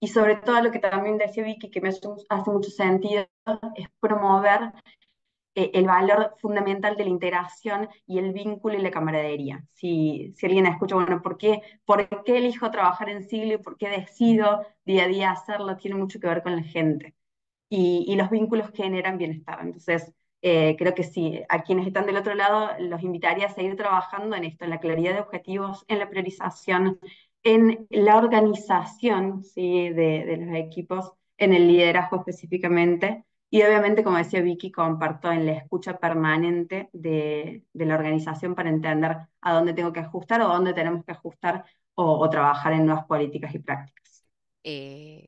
y sobre todo lo que también decía Vicky, que me hace mucho sentido, es promover eh, el valor fundamental de la integración y el vínculo y la camaradería. Si, si alguien escucha, bueno, ¿por qué, ¿por qué elijo trabajar en siglo y por qué decido día a día hacerlo? Tiene mucho que ver con la gente y, los vínculos que generan bienestar. Entonces, eh, creo que sí, a quienes están del otro lado, los invitaría a seguir trabajando en esto, en la claridad de objetivos, en la priorización, en la organización de, de los equipos, en el liderazgo específicamente, y obviamente, como decía Vicky, comparto en la escucha permanente de, la organización para entender a dónde tengo que ajustar o dónde tenemos que ajustar o, trabajar en nuevas políticas y prácticas. Eh,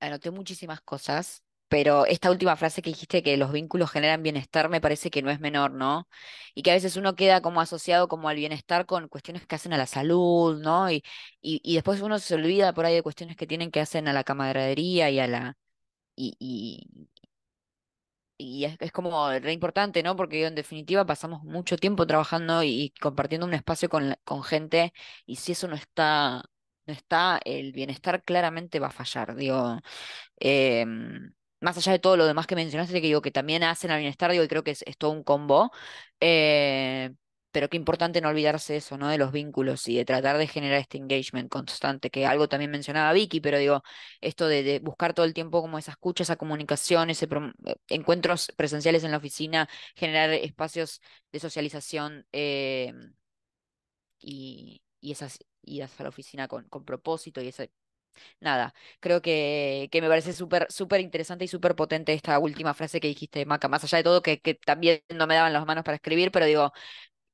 anoté muchísimas cosas, pero esta última frase que dijiste que los vínculos generan bienestar me parece que no es menor, ¿no? Y que a veces uno queda como asociado como al bienestar con cuestiones que hacen a la salud, ¿no? Y, y, después uno se olvida por ahí de cuestiones que tienen que hacer a la camaradería y a la y es, como re importante, ¿no? Porque en definitiva pasamos mucho tiempo trabajando y, compartiendo un espacio con, gente y si eso no está, no está, el bienestar claramente va a fallar. Digo, em, más allá de todo lo demás que mencionaste, que digo que también hacen al bienestar, digo, creo que es, todo un combo, eh, pero qué importante no olvidarse eso, ¿no? De los vínculos y de tratar de generar este engagement constante, que algo también mencionaba Vicky, pero digo, esto de, buscar todo el tiempo como esa escucha, esa comunicación, ese eh, encuentros presenciales en la oficina, generar espacios de socialización eh, y, y, esas idas a la oficina con, con propósito y ese nada, creo que, que me parece súper súper interesante y súper potente esta última frase que dijiste, Maca, más allá de todo, que, que, también no me daban las manos para escribir, pero digo,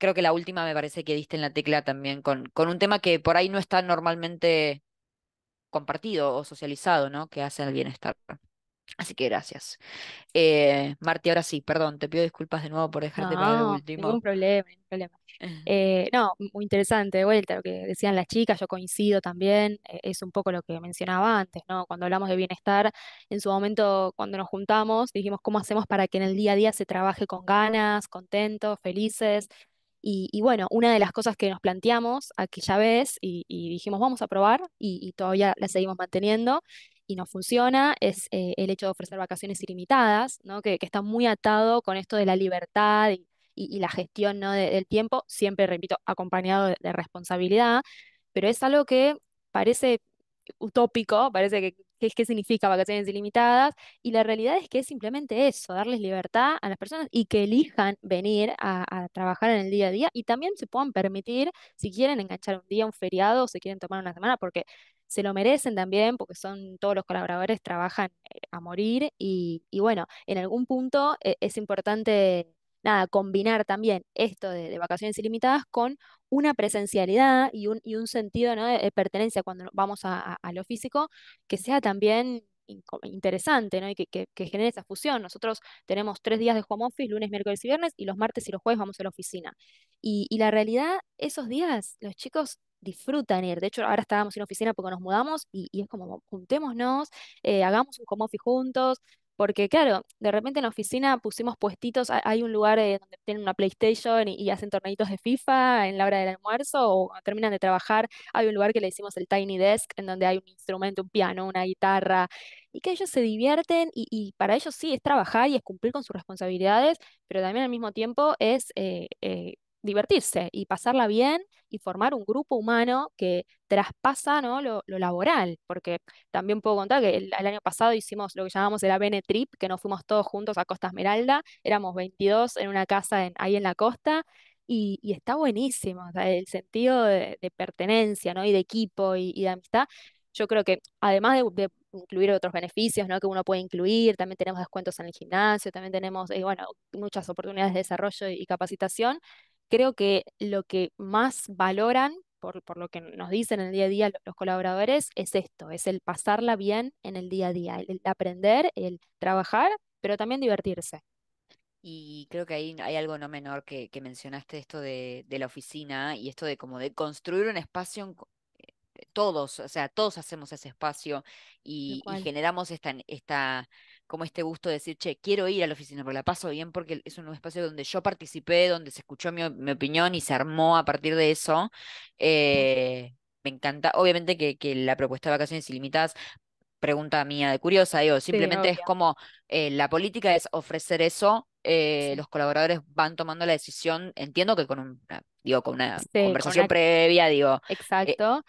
creo que la última me parece que diste en la tecla también con, con un tema que por ahí no está normalmente compartido o socializado, ¿no? Que hace al bienestar. Así que gracias. Eh, Marti, ahora sí, perdón, te pido disculpas de nuevo por dejarte para el último. Ningún problema, ningún problema. [LAUGHS] Eh, no, muy interesante de vuelta lo que decían las chicas, yo coincido también, eh, es un poco lo que mencionaba antes, ¿no? Cuando hablamos de bienestar, en su momento cuando nos juntamos, dijimos cómo hacemos para que en el día a día se trabaje con ganas, contentos, felices, y, bueno, una de las cosas que nos planteamos aquella vez y, dijimos vamos a probar y, todavía la seguimos manteniendo y nos funciona es eh, el hecho de ofrecer vacaciones ilimitadas, ¿no? que, está muy atado con esto de la libertad y, la gestión del tiempo, siempre, repito, acompañado de responsabilidad, pero es algo que parece utópico, parece que qué, significa vacaciones ilimitadas, y la realidad es que es simplemente eso, darles libertad a las personas y que elijan venir a, trabajar en el día a día y también se puedan permitir, si quieren, enganchar un día, un feriado, o si quieren tomar una semana, porque se lo merecen también porque son todos los colaboradores trabajan eh, a morir y, bueno, en algún punto eh, es importante nada, combinar también esto de, de, vacaciones ilimitadas con una presencialidad y un, sentido de, pertenencia cuando vamos a, lo físico que sea también interesante ¿no? y que, genere esa fusión. Nosotros tenemos tres días de home office, lunes, miércoles y viernes, y los martes y los jueves vamos a la oficina. Y, la realidad, esos días los chicos disfrutan ir. De hecho, ahora estábamos en oficina porque nos mudamos y, y es como juntémonos, eh, hagamos un home office juntos, porque claro, de repente en la oficina pusimos puestitos, hay un lugar eh, donde tienen una PlayStation y, hacen torneitos de FIFA en la hora del almuerzo o terminan de trabajar, hay un lugar que le hicimos el Tiny Desk, en donde hay un instrumento, un piano, una guitarra, y que ellos se divierten y, para ellos sí es trabajar y es cumplir con sus responsabilidades, pero también al mismo tiempo es... Eh, eh, divertirse y pasarla bien y formar un grupo humano que traspasa ¿no? lo, lo, laboral, porque también puedo contar que el, año pasado hicimos lo que llamamos el ABN Trip, que nos fuimos todos juntos a Costa Esmeralda, éramos 22 en una casa en, ahí en la costa, y, y está buenísimo, el sentido de, pertenencia ¿no? y de equipo y, de amistad. Yo creo que además de, incluir otros beneficios ¿no? que uno puede incluir, también tenemos descuentos en el gimnasio, también tenemos eh, bueno, muchas oportunidades de desarrollo y capacitación, creo que lo que más valoran, por, lo que nos dicen en el día a día los colaboradores, es esto, es el pasarla bien en el día a día, el, aprender, el trabajar, pero también divertirse. Y creo que ahí hay algo no menor que, mencionaste, esto de, la oficina y esto de como de construir un espacio eh, todos, o sea, todos hacemos ese espacio y, y generamos esta, esta como este gusto de decir, che, quiero ir a la oficina, porque la paso bien, porque es un espacio donde yo participé, donde se escuchó mi, opinión y se armó a partir de eso. Eh, me encanta, obviamente que, la propuesta de vacaciones ilimitadas pregunta mía de curiosa, digo, simplemente es como eh, la política es ofrecer eso, eh, los colaboradores van tomando la decisión, entiendo que con digo, con una conversación previa, digo. Exacto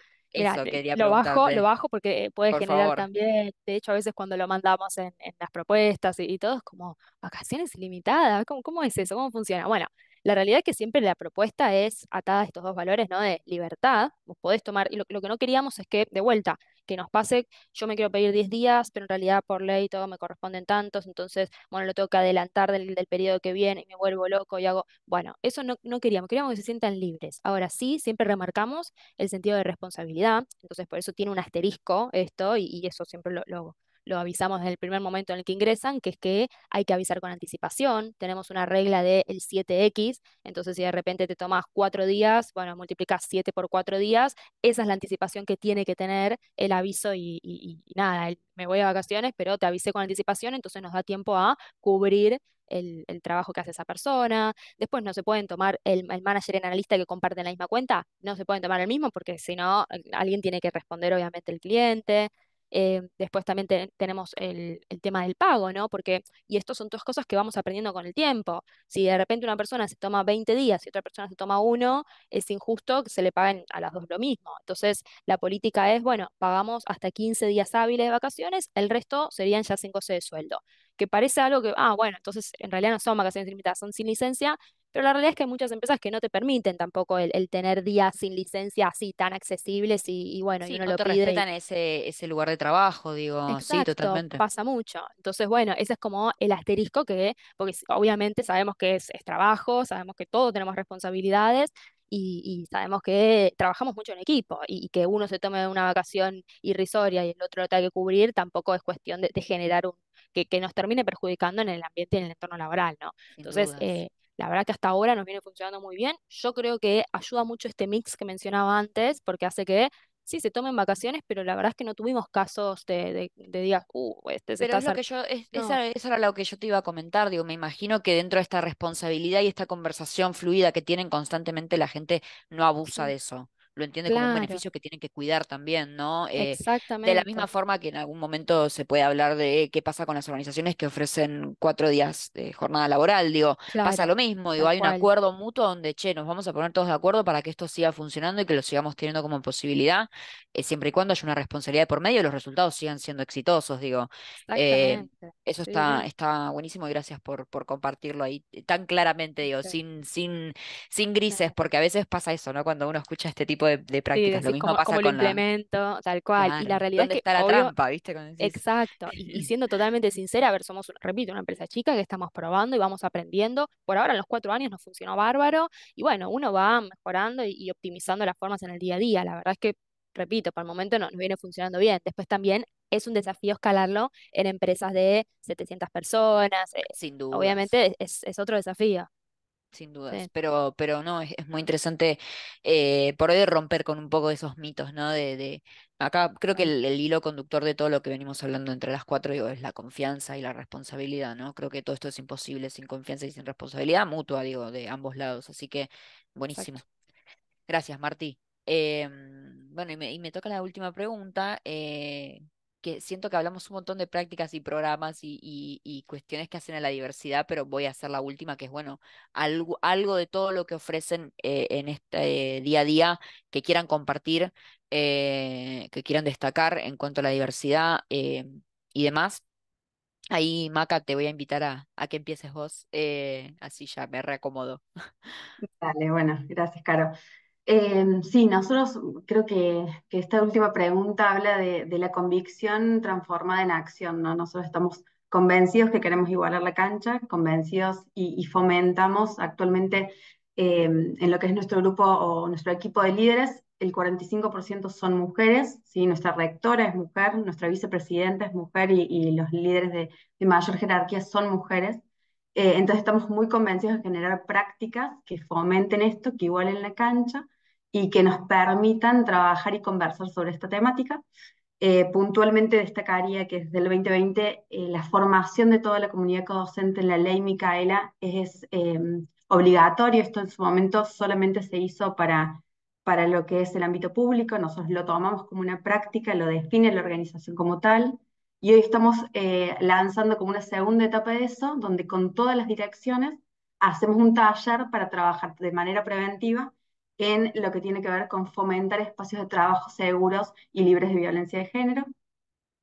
lo bajo, lo bajo porque eh, puede generar también, de hecho a veces cuando lo mandamos en, en las propuestas y, todo es como vacaciones limitadas ¿Cómo, ¿cómo es eso? ¿Cómo funciona? Bueno, la realidad es que siempre la propuesta es atada a estos dos valores, ¿no? De libertad, vos podés tomar, y lo, que no queríamos es que, de vuelta, que nos pase, yo me quiero pedir 10 días, pero en realidad por ley todo me corresponden tantos, entonces, bueno, lo tengo que adelantar del, periodo que viene y me vuelvo loco y hago, bueno, eso no, queríamos, queríamos que se sientan libres. Ahora sí, siempre remarcamos el sentido de responsabilidad, entonces por eso tiene un asterisco esto y, eso siempre lo, lo lo avisamos desde el primer momento en el que ingresan, que es que hay que avisar con anticipación. Tenemos una regla del 7X, entonces si de repente te tomas cuatro días, bueno, multiplicas siete por cuatro días, esa es la anticipación que tiene que tener el aviso y, nada, me voy a vacaciones, pero te avisé con anticipación, entonces nos da tiempo a cubrir el, trabajo que hace esa persona. Después no se pueden tomar el, el, manager y el analista que comparten la misma cuenta, no se pueden tomar el mismo porque si no, alguien tiene que responder obviamente el cliente. Eh, después también tenemos el, el, tema del pago, ¿no? Porque, y esto son dos cosas que vamos aprendiendo con el tiempo. Si de repente una persona se toma 20 días y otra persona se toma uno, es injusto que se le paguen a las dos lo mismo. Entonces, la política es, bueno, pagamos hasta 15 días hábiles de vacaciones, el resto serían ya 5 C de sueldo que parece algo que, ah, bueno, entonces en realidad no son vacaciones ilimitadas, son sin licencia, pero la realidad es que hay muchas empresas que no te permiten tampoco el, tener días sin licencia así tan accesibles y, bueno, y no lo te respetan ese, ese lugar de trabajo, digo, sí, totalmente. Pasa mucho. Entonces, bueno, ese es como el asterisco que, porque obviamente sabemos que es, trabajo, sabemos que todos tenemos responsabilidades, y, y, sabemos que trabajamos mucho en equipo y, que uno se tome una vacación irrisoria y el otro lo tenga que cubrir, tampoco es cuestión de generar un, que, nos termine perjudicando en el ambiente y en el entorno laboral, ¿no? Entonces, eh, la verdad que hasta ahora nos viene funcionando muy bien. Yo creo que ayuda mucho este mix que mencionaba antes, porque hace que sí, se tomen vacaciones, pero la verdad es que no tuvimos casos de, de, de días, uh, este lo que esa, eso era lo que yo te iba a comentar, digo, me imagino que dentro de esta responsabilidad y esta conversación fluida que tienen constantemente, la gente no abusa de eso lo entiende como un beneficio que tienen que cuidar también, ¿no? Exactamente. Eh, de la misma forma que en algún momento se puede hablar de qué pasa con las organizaciones que ofrecen cuatro días de jornada laboral, digo, pasa lo mismo, digo, hay un acuerdo mutuo donde, che, nos vamos a poner todos de acuerdo para que esto siga funcionando y que lo sigamos teniendo como posibilidad, eh, siempre y cuando haya una responsabilidad por medio, y los resultados sigan siendo exitosos, digo. Eh, eso está, está buenísimo y gracias por, por compartirlo ahí tan claramente, digo, sin, sin, sin grises, porque a veces pasa eso, ¿no? Cuando uno escucha este tipo de, prácticas. lo mismo pasa implemento, tal cual. y la realidad es que, exacto. Y, siendo totalmente sincera, a ver, somos, repito, una empresa chica que estamos probando y vamos aprendiendo. Por ahora, en los cuatro años nos funcionó bárbaro. Y bueno, uno va mejorando y, optimizando las formas en el día a día. La verdad es que, repito, por el momento no, nos viene funcionando bien. Después también es un desafío escalarlo en empresas de 700 personas. Eh, Sin duda. Obviamente es, es otro desafío sin dudas. Pero, pero no, es, muy interesante eh, por hoy romper con un poco de esos mitos, ¿no? De, de... acá creo que el, hilo conductor de todo lo que venimos hablando entre las cuatro digo, es la confianza y la responsabilidad, ¿no? Creo que todo esto es imposible sin confianza y sin responsabilidad mutua, digo, de ambos lados. Así que, buenísimo. Gracias, Martí. Em, bueno, y me, y me, toca la última pregunta. Eh, que siento que hablamos un montón de prácticas y programas y, cuestiones que hacen a la diversidad, pero voy a hacer la última, que es, bueno, algo, de todo lo que ofrecen eh, en este eh, día a día que quieran compartir, eh, que quieran destacar en cuanto a la diversidad y demás. Ahí, Maca, te voy a invitar a, a que empieces vos, así ya me reacomodo. Dale, bueno, gracias, Caro. Em, sí, nosotros creo que, esta última pregunta habla de, la convicción transformada en acción, ¿no? Nosotros estamos convencidos que queremos igualar la cancha, convencidos y, fomentamos actualmente em, en lo que es nuestro grupo o nuestro equipo de líderes, el 45% son mujeres, nuestra rectora es mujer, nuestra vicepresidenta es mujer y, los líderes de, de mayor jerarquía son mujeres. Eh, entonces estamos muy convencidos de generar prácticas que fomenten esto, que igualen la cancha y que nos permitan trabajar y conversar sobre esta temática. Eh, puntualmente destacaría que desde el 2020 eh, la formación de toda la comunidad docente en la ley Micaela es em, obligatorio. Esto en su momento solamente se hizo para, para lo que es el ámbito público. Nosotros lo tomamos como una práctica, lo define la organización como tal. Y hoy estamos eh, lanzando como una segunda etapa de eso, donde con todas las direcciones hacemos un taller para trabajar de manera preventiva en lo que tiene que ver con fomentar espacios de trabajo seguros y libres de violencia de género.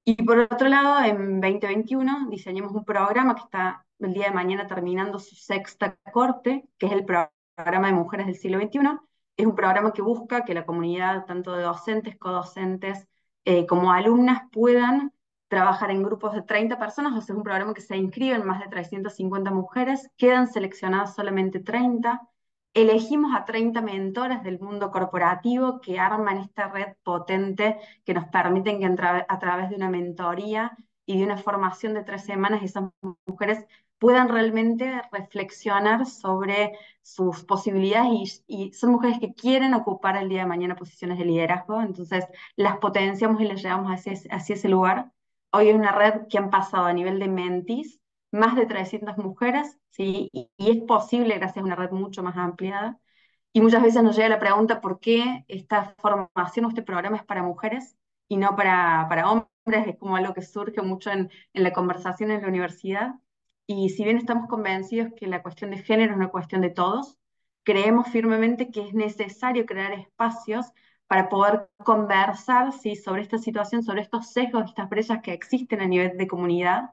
Y por otro lado, en 2021 diseñamos un programa que está el día de mañana terminando su sexta corte, que es el programa de mujeres del siglo XXI. Es un programa que busca que la comunidad, tanto de docentes, codocentes, eh, como alumnas, puedan trabajar en grupos de 30 personas, o sea, es un programa que se inscriben más de 350 mujeres, quedan seleccionadas solamente 30. Elegimos a 30 mentores del mundo corporativo que arman esta red potente que nos permiten que a través de una mentoría y de una formación de tres semanas esas mujeres puedan realmente reflexionar sobre sus posibilidades y, son mujeres que quieren ocupar el día de mañana posiciones de liderazgo, entonces las potenciamos y las llevamos hacia, hacia ese lugar hoy es una red que han pasado a nivel de mentis más de 300 mujeres, ¿sí? y, es posible gracias a una red mucho más ampliada. Y muchas veces nos llega la pregunta por qué esta formación o este programa es para mujeres y no para, hombres, es como algo que surge mucho en, en la conversación en la universidad. Y si bien estamos convencidos que la cuestión de género es una cuestión de todos, creemos firmemente que es necesario crear espacios para poder conversar ¿sí? sobre esta situación, sobre estos sesgos, estas brechas que existen a nivel de comunidad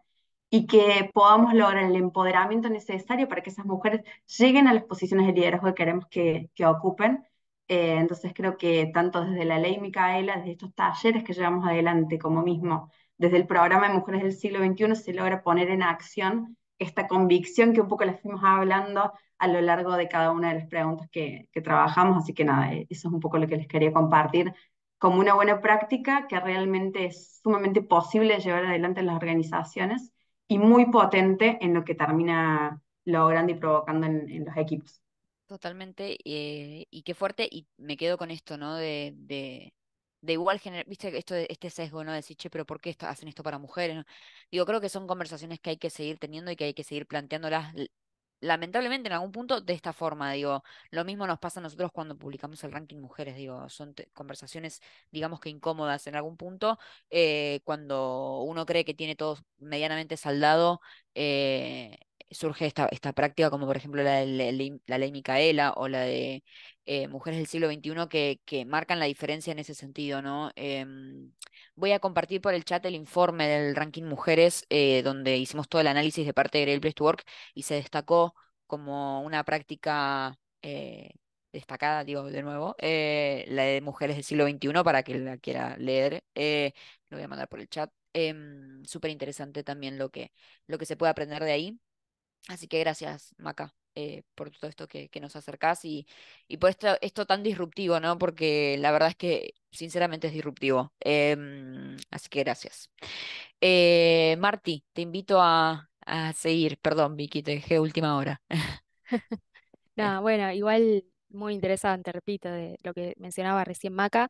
y que podamos lograr el empoderamiento necesario para que esas mujeres lleguen a las posiciones de liderazgo que queremos que, ocupen. Eh, entonces creo que tanto desde la ley Micaela, desde estos talleres que llevamos adelante, como mismo desde el programa de Mujeres del Siglo XXI, se logra poner en acción esta convicción que un poco la fuimos hablando a lo largo de cada una de las preguntas que, que trabajamos. Así que nada, e, eso es un poco lo que les quería compartir como una buena práctica que realmente es sumamente posible llevar adelante en las organizaciones y muy potente en lo que termina logrando y provocando en, los equipos. Totalmente, eh, y qué fuerte, y me quedo con esto, ¿no? De, de, de igual, generar, viste, esto, este sesgo, ¿no? De decir, che, pero ¿por qué esto, hacen esto para mujeres? ¿no? Digo, creo que son conversaciones que hay que seguir teniendo y que hay que seguir planteándolas lamentablemente en algún punto de esta forma, digo, lo mismo nos pasa a nosotros cuando publicamos el ranking mujeres, digo, son conversaciones, digamos que incómodas en algún punto, eh, cuando uno cree que tiene todo medianamente saldado, eh, surge esta, práctica, como por ejemplo la, de, la ley Micaela o la de eh, mujeres del siglo XXI, que, marcan la diferencia en ese sentido, ¿no? Em, voy a compartir por el chat el informe del ranking mujeres, eh, donde hicimos todo el análisis de parte de Great Place Work y se destacó como una práctica eh, destacada, digo de nuevo, la de mujeres del siglo XXI para que la quiera leer. lo voy a mandar por el chat. Em, súper interesante también lo que, lo que se puede aprender de ahí. Así que gracias, Maca, eh, por todo esto que, nos acercás y, por esto, esto tan disruptivo, ¿no? Porque la verdad es que sinceramente es disruptivo. Em, así que gracias. Eh, Marti, te invito a, a seguir. Perdón, Vicky, te dejé última hora. [LAUGHS] [LAUGHS] Eh. no, bueno, igual muy interesante, repito, de lo que mencionaba recién Maca.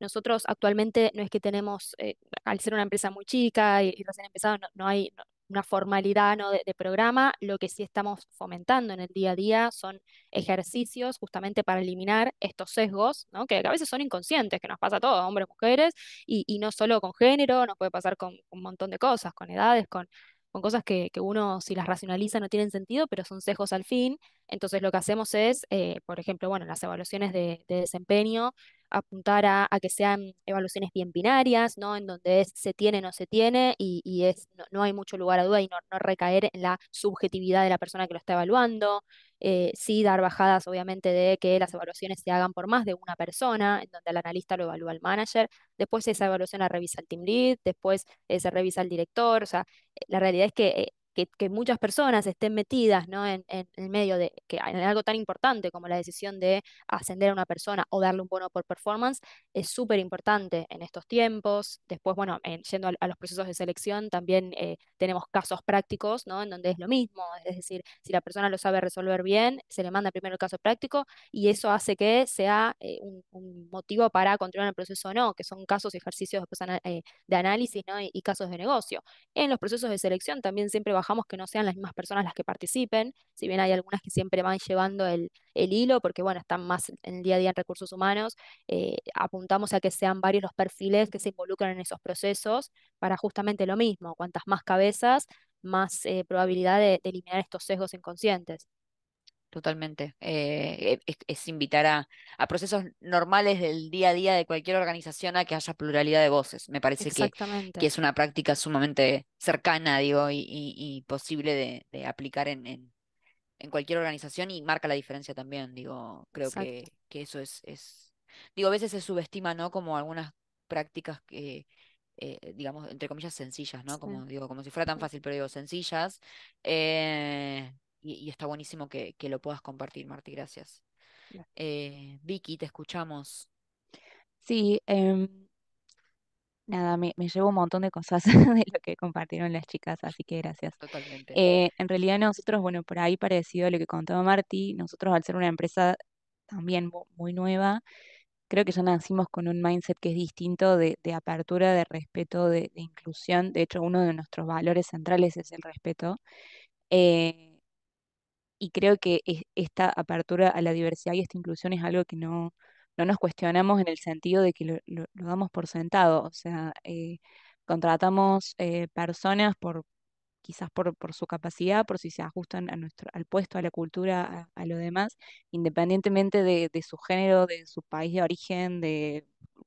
Nosotros actualmente no es que tenemos, eh, al ser una empresa muy chica y, recién empezado, no, hay, una formalidad de, programa, lo que sí estamos fomentando en el día a día son ejercicios justamente para eliminar estos sesgos, ¿no? que, a veces son inconscientes, que nos pasa a todos, hombres, mujeres, y, no solo con género, nos puede pasar con, un montón de cosas, con edades, con, cosas que, uno si las racionaliza no tienen sentido, pero son sesgos al fin. Entonces lo que hacemos es, eh, por ejemplo, bueno, las evaluaciones de desempeño apuntar a, que sean evaluaciones bien binarias, En donde es se tiene, no se tiene, y, es, no, hay mucho lugar a duda y no, recaer en la subjetividad de la persona que lo está evaluando. Eh, sí dar bajadas, obviamente, de que las evaluaciones se hagan por más de una persona, en donde el analista lo evalúa el manager, después esa evaluación la revisa el team lead, después eh, se revisa el director, o sea, eh, la realidad es que que, muchas personas estén metidas en, el medio de que en algo tan importante como la decisión de ascender a una persona o darle un bono por performance es súper importante en estos tiempos. Después, bueno, yendo a, los procesos de selección, también eh, tenemos casos prácticos ¿no? en donde es lo mismo. Es decir, si la persona lo sabe resolver bien, se le manda primero el caso práctico y eso hace que sea eh, un, motivo para continuar el proceso o no, que son casos y ejercicios eh, de análisis ¿no? y, casos de negocio. En los procesos de selección también siempre bajamos que no sean las mismas personas las que participen, si bien hay algunas que siempre van llevando el, hilo, porque bueno, están más en el día a día en recursos humanos, eh, apuntamos a que sean varios los perfiles que se involucran en esos procesos para justamente lo mismo, cuantas más cabezas, más eh, probabilidad de eliminar estos sesgos inconscientes totalmente. Eh, e, es, invitar a, procesos normales del día a día de cualquier organización a que haya pluralidad de voces. Me parece que, es una práctica sumamente cercana, digo, y, y, posible de, aplicar en, en, cualquier organización y marca la diferencia también, digo, creo que, eso es, es, digo, a veces se subestima, ¿no? Como algunas prácticas que... Eh, digamos, entre comillas, sencillas, ¿no? Como, digo, como si fuera tan fácil, pero digo, sencillas, eh, y, está buenísimo que, lo puedas compartir, Marti, gracias. Eh, Vicky, te escuchamos. Sí, em, nada, me, me, llevo un montón de cosas [LAUGHS] de lo que compartieron las chicas, así que gracias. Totalmente. Eh, en realidad nosotros, bueno, por ahí parecido a lo que contaba Marti, nosotros al ser una empresa también muy nueva, creo que ya nacimos con un mindset que es distinto de, apertura, de respeto, de, inclusión. De hecho, uno de nuestros valores centrales es el respeto. Eh, y creo que esta apertura a la diversidad y esta inclusión es algo que no, no nos cuestionamos en el sentido de que lo, damos por sentado, o sea, eh, contratamos eh, personas por quizás por, por, su capacidad, por si se ajustan a nuestro, al puesto, a la cultura, a, lo demás, independientemente de, de, su género, de su país de origen, de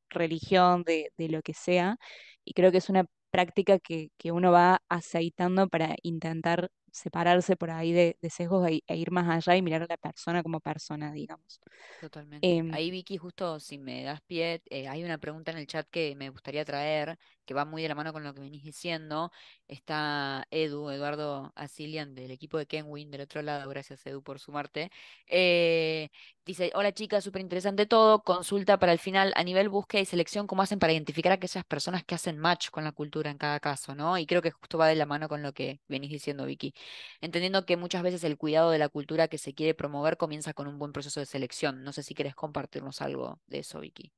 religión, de, de, lo que sea. Y creo que es una práctica que, que, uno va aceitando para intentar separarse por ahí de, de sesgos e, e ir más allá y mirar a la persona como persona, digamos. Totalmente. Em, ahí, Vicky, justo si me das pie, eh, hay una pregunta en el chat que me gustaría traer, que va muy de la mano con lo que venís diciendo, está Edu, Eduardo Asilian, del equipo de Kenwin, del otro lado, gracias Edu por sumarte. Eh, dice, hola chicas, súper interesante todo, consulta para el final, a nivel búsqueda y selección, ¿cómo hacen para identificar a aquellas personas que hacen match con la cultura en cada caso, no? Y creo que justo va de la mano con lo que venís diciendo, Vicky. Entendiendo que muchas veces el cuidado de la cultura que se quiere promover comienza con un buen proceso de selección. No sé si querés compartirnos algo de eso, Vicky.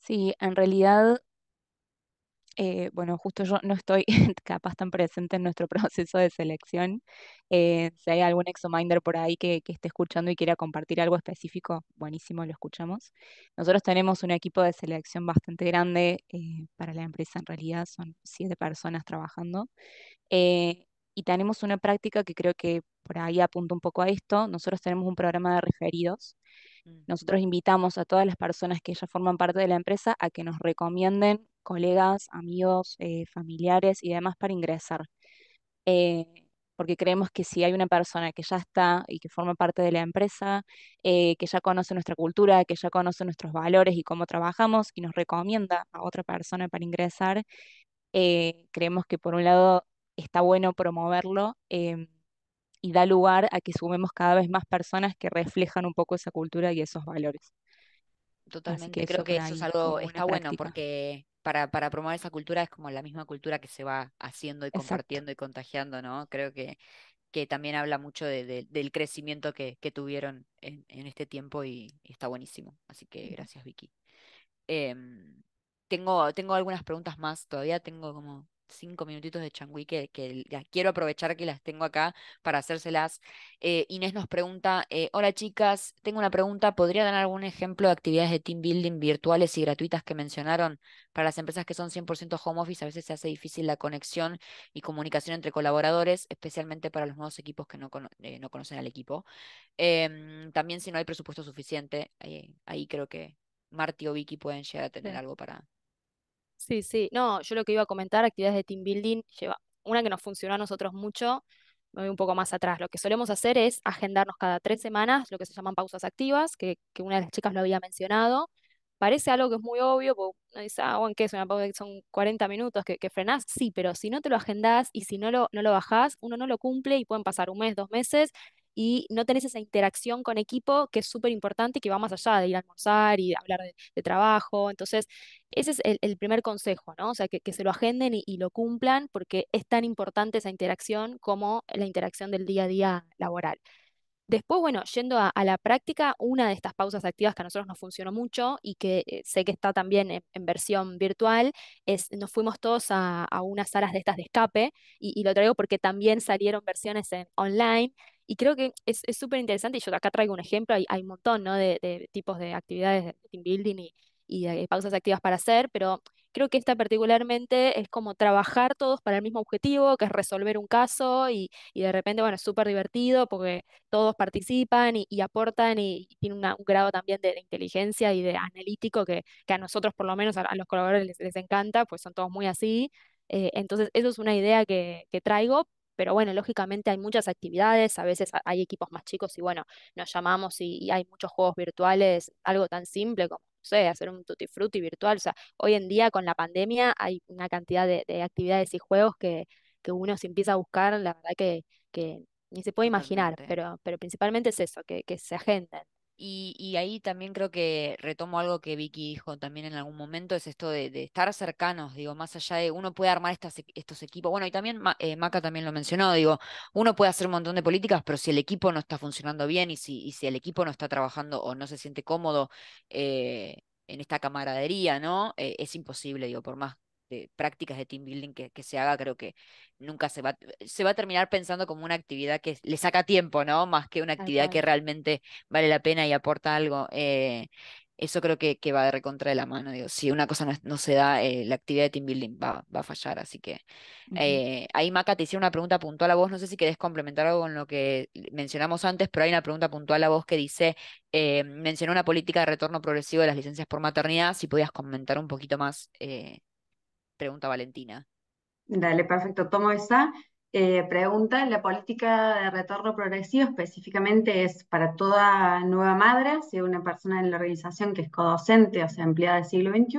Sí, en realidad eh, bueno, justo yo no estoy [LAUGHS] capaz tan presente en nuestro [LAUGHS] proceso de selección. Eh, si hay algún exominder por ahí que, esté escuchando y quiera compartir algo específico, buenísimo, lo escuchamos. Nosotros tenemos un equipo de selección bastante grande eh, para la empresa, en realidad son siete personas trabajando. y tenemos una práctica que creo que por ahí apunta un poco a esto. Nosotros tenemos un programa de referidos. Mm. Nosotros invitamos a todas las personas que ya forman parte de la empresa a que nos recomienden colegas, amigos, eh, familiares y demás para ingresar. Eh, porque creemos que si hay una persona que ya está y que forma parte de la empresa, eh, que ya conoce nuestra cultura, que ya conoce nuestros valores y cómo trabajamos y nos recomienda a otra persona para ingresar, creemos que por un lado está bueno promoverlo em, y da lugar a que sumemos cada vez más personas que reflejan un poco esa cultura y esos valores. Totalmente, creo que eso es algo, está bueno porque para, para promover esa cultura es como la misma cultura que se va haciendo y compartiendo y contagiando, ¿no? Creo que, que también habla mucho del crecimiento que, tuvieron en, en, este tiempo y, está buenísimo. Así que gracias, Vicky. Em, tengo, tengo algunas preguntas más, todavía tengo como cinco minutitos de Changui que, quiero aprovechar que las tengo acá para hacérselas. Eh, Inés nos pregunta, eh, hola chicas, tengo una pregunta, ¿podría dar algún ejemplo de actividades de team building virtuales y gratuitas que mencionaron? Para las empresas que son 100% home office, a veces se hace difícil la conexión y comunicación entre colaboradores, especialmente para los nuevos equipos que no, eh, conocen al equipo. Em, también si no hay presupuesto suficiente, ahí creo que Marti o Vicky pueden llegar a tener algo para, Sí, sí. No, yo lo que iba a comentar, actividades de team building, una que nos funcionó a nosotros mucho, me voy un poco más atrás. Lo que solemos hacer es agendarnos cada tres semanas lo que se llaman pausas activas, que, una de las chicas lo había mencionado. Parece algo que es muy obvio, porque uno dice, ah, bueno, ¿qué es una pausa? Son 40 minutos que, que frenás. Sí, pero si no te lo agendás y si no no lo bajás, uno no lo cumple y pueden pasar un mes, dos meses, y no tenés esa interacción con equipo que es súper importante y que va más allá de ir a almorzar y hablar de, trabajo. Entonces, ese es el, primer consejo, ¿no? O sea, que, se lo agenden y, lo cumplan porque es tan importante esa interacción como la interacción del día a día laboral. Después, bueno, yendo a, la práctica, una de estas pausas activas que a nosotros nos funcionó mucho y que eh, sé que está también en, versión virtual, es nos fuimos todos a, unas salas de estas de escape y, y, lo traigo porque también salieron versiones en, online y creo que es súper interesante, y yo acá traigo un ejemplo, hay, hay un montón ¿no? de, tipos de actividades de team building y, y de pausas activas para hacer, pero creo que esta particularmente es como trabajar todos para el mismo objetivo, que es resolver un caso y, y de repente, bueno, es súper divertido porque todos participan y, aportan y, tiene un grado también de, inteligencia y de analítico que, que, a nosotros por lo menos, a, los colaboradores les, encanta, pues son todos muy así. Eh, entonces, eso es una idea que, que traigo, pero bueno, lógicamente hay muchas actividades, a veces hay equipos más chicos y bueno, nos llamamos y, hay muchos juegos virtuales, algo tan simple como no hacer un tutti frutti virtual. O sea, hoy en día con la pandemia hay una cantidad de, actividades y juegos que, que uno se empieza a buscar, la verdad que, ni se puede imaginar, pero, pero principalmente es eso, que, que se agenden. Y, ahí también creo que retomo algo que Vicky dijo también en algún momento, es esto de, estar cercanos, digo, más allá de uno puede armar estas, estos equipos, bueno, y también eh, Maca también lo mencionó, digo, uno puede hacer un montón de políticas, pero si el equipo no está funcionando bien y si, si el equipo no está trabajando o no se siente cómodo eh, en esta camaradería, ¿no? Eh, es imposible, digo, por más prácticas de team building que, se haga, creo que nunca se va, se va a terminar pensando como una actividad que le saca tiempo, ¿no? Más que una actividad que realmente vale la pena y aporta algo. Eh, eso creo que, va de recontra de la mano. Digo, si una cosa no, se da, eh, la actividad de team building va, a fallar. Así que eh, ahí, Maca, te hicieron una pregunta puntual a vos. No sé si querés complementar algo con lo que mencionamos antes, pero hay una pregunta puntual a vos que dice: mencionó una política de retorno progresivo de las licencias por maternidad. Si podías comentar un poquito más pregunta Valentina. Dale, perfecto. Tomo esa. Eh, pregunta, ¿la política de retorno progresivo específicamente es para toda nueva madre, si una persona en la organización que es codocente, o sea, empleada del siglo XXI,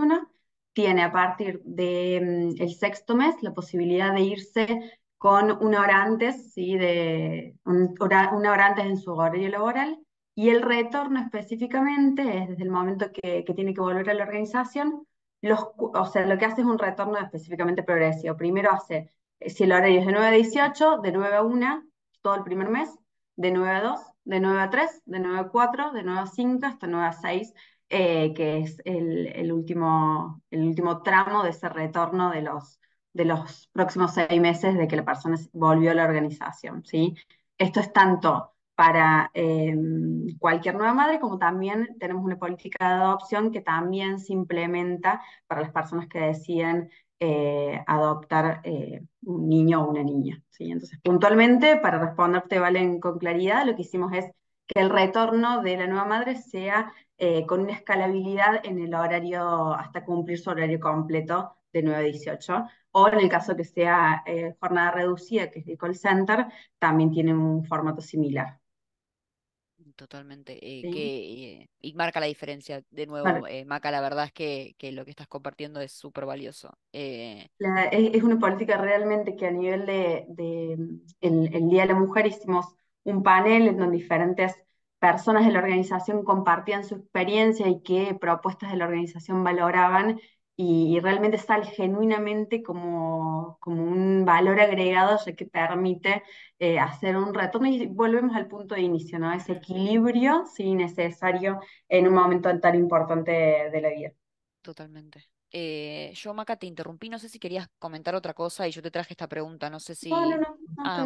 tiene a partir del de, mm, el sexto mes la posibilidad de irse con una hora antes, ¿sí? de, una hora antes en su horario laboral, y el retorno específicamente es desde el momento que, que tiene que volver a la organización o sea, lo que hace es un retorno específicamente progresivo. Primero hace, eh, si el horario es de 9 a 18, de 9 a 1, todo el primer mes, de 9 a 2, de 9 a 3, de 9 a 4, de 9 a 5, hasta 9 a 6, eh, que es el, último, el último tramo de ese retorno de los, de los próximos seis meses de que la persona volvió a la organización. ¿sí? Esto es tanto para em, cualquier nueva madre, como también tenemos una política de adopción que también se implementa para las personas que deciden eh, adoptar eh, un niño o una niña. Entonces, puntualmente, para responderte, Valen, con claridad, lo que hicimos es que el retorno de la nueva madre sea eh, con una escalabilidad en el horario, hasta cumplir su horario completo de 9 a 18, o en el caso que sea jornada reducida, que es el call center, también tiene un formato similar totalmente. Eh, que, y marca la diferencia. De nuevo, eh, Maca, la verdad es que, lo que estás compartiendo es súper valioso. Eh. es, una política realmente que a nivel de, mm, Día de la Mujer hicimos un panel en donde diferentes personas de la organización compartían su experiencia y qué propuestas de la organización valoraban y, realmente sale genuinamente como, como, un valor agregado ya que permite eh, hacer un retorno y volvemos al punto de inicio, ¿no? Ese equilibrio, sí, necesario en un momento tan importante de, la vida. Totalmente. Eh, yo, Maca, te interrumpí, no sé si querías comentar otra cosa y yo te traje esta pregunta, no sé si... No, no, ah,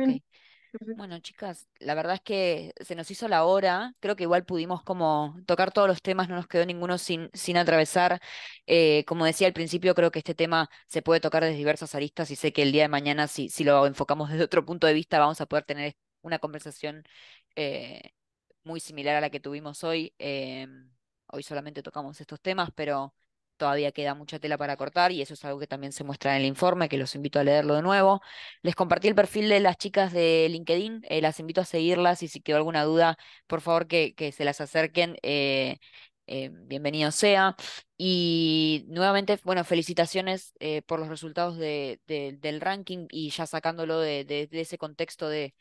[LAUGHS] Bueno, chicas, la verdad es que se nos hizo la hora. Creo que igual pudimos como tocar todos los temas, no nos quedó ninguno sin, sin atravesar. Eh, como decía al principio, creo que este tema se puede tocar desde diversas aristas y sé que el día de mañana, si, si lo enfocamos [LAUGHS] desde otro punto de vista, vamos a poder tener una conversación eh, muy similar a la que tuvimos hoy. Em, hoy solamente tocamos estos temas, pero todavía queda mucha tela para cortar y eso es algo que también se muestra en el informe, que los invito a leerlo de nuevo. Les compartí el perfil de las chicas de LinkedIn, eh, las invito a seguirlas y si quedó alguna duda, por favor que, que se las acerquen. Eh, eh, bienvenido sea. Y nuevamente, bueno, felicitaciones por los resultados del ranking y ya sacándolo de ese contexto de,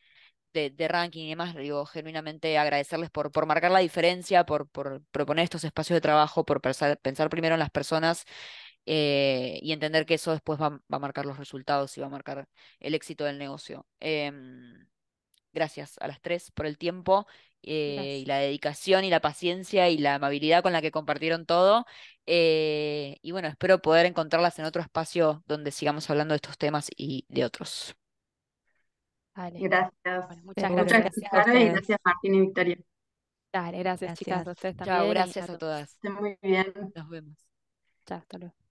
de, ranking y demás, digo, genuinamente agradecerles por, por marcar la diferencia, por, proponer estos espacios de trabajo, por pensar, primero en las personas eh, y entender que eso después va, a marcar los resultados y va a marcar el éxito del negocio. Em, gracias a las tres por el tiempo eh, y la dedicación y la paciencia y la amabilidad con la que compartieron todo. Eh, y bueno, espero poder encontrarlas en otro espacio donde sigamos hablando de estos temas y de otros. Gracias. muchas, gracias. muchas gracias. Gracias, a y gracias Martín y Victoria. Dale, gracias, chicas. ustedes también. Chao, gracias a todas. Estén muy bien. Nos vemos. Chao, hasta luego.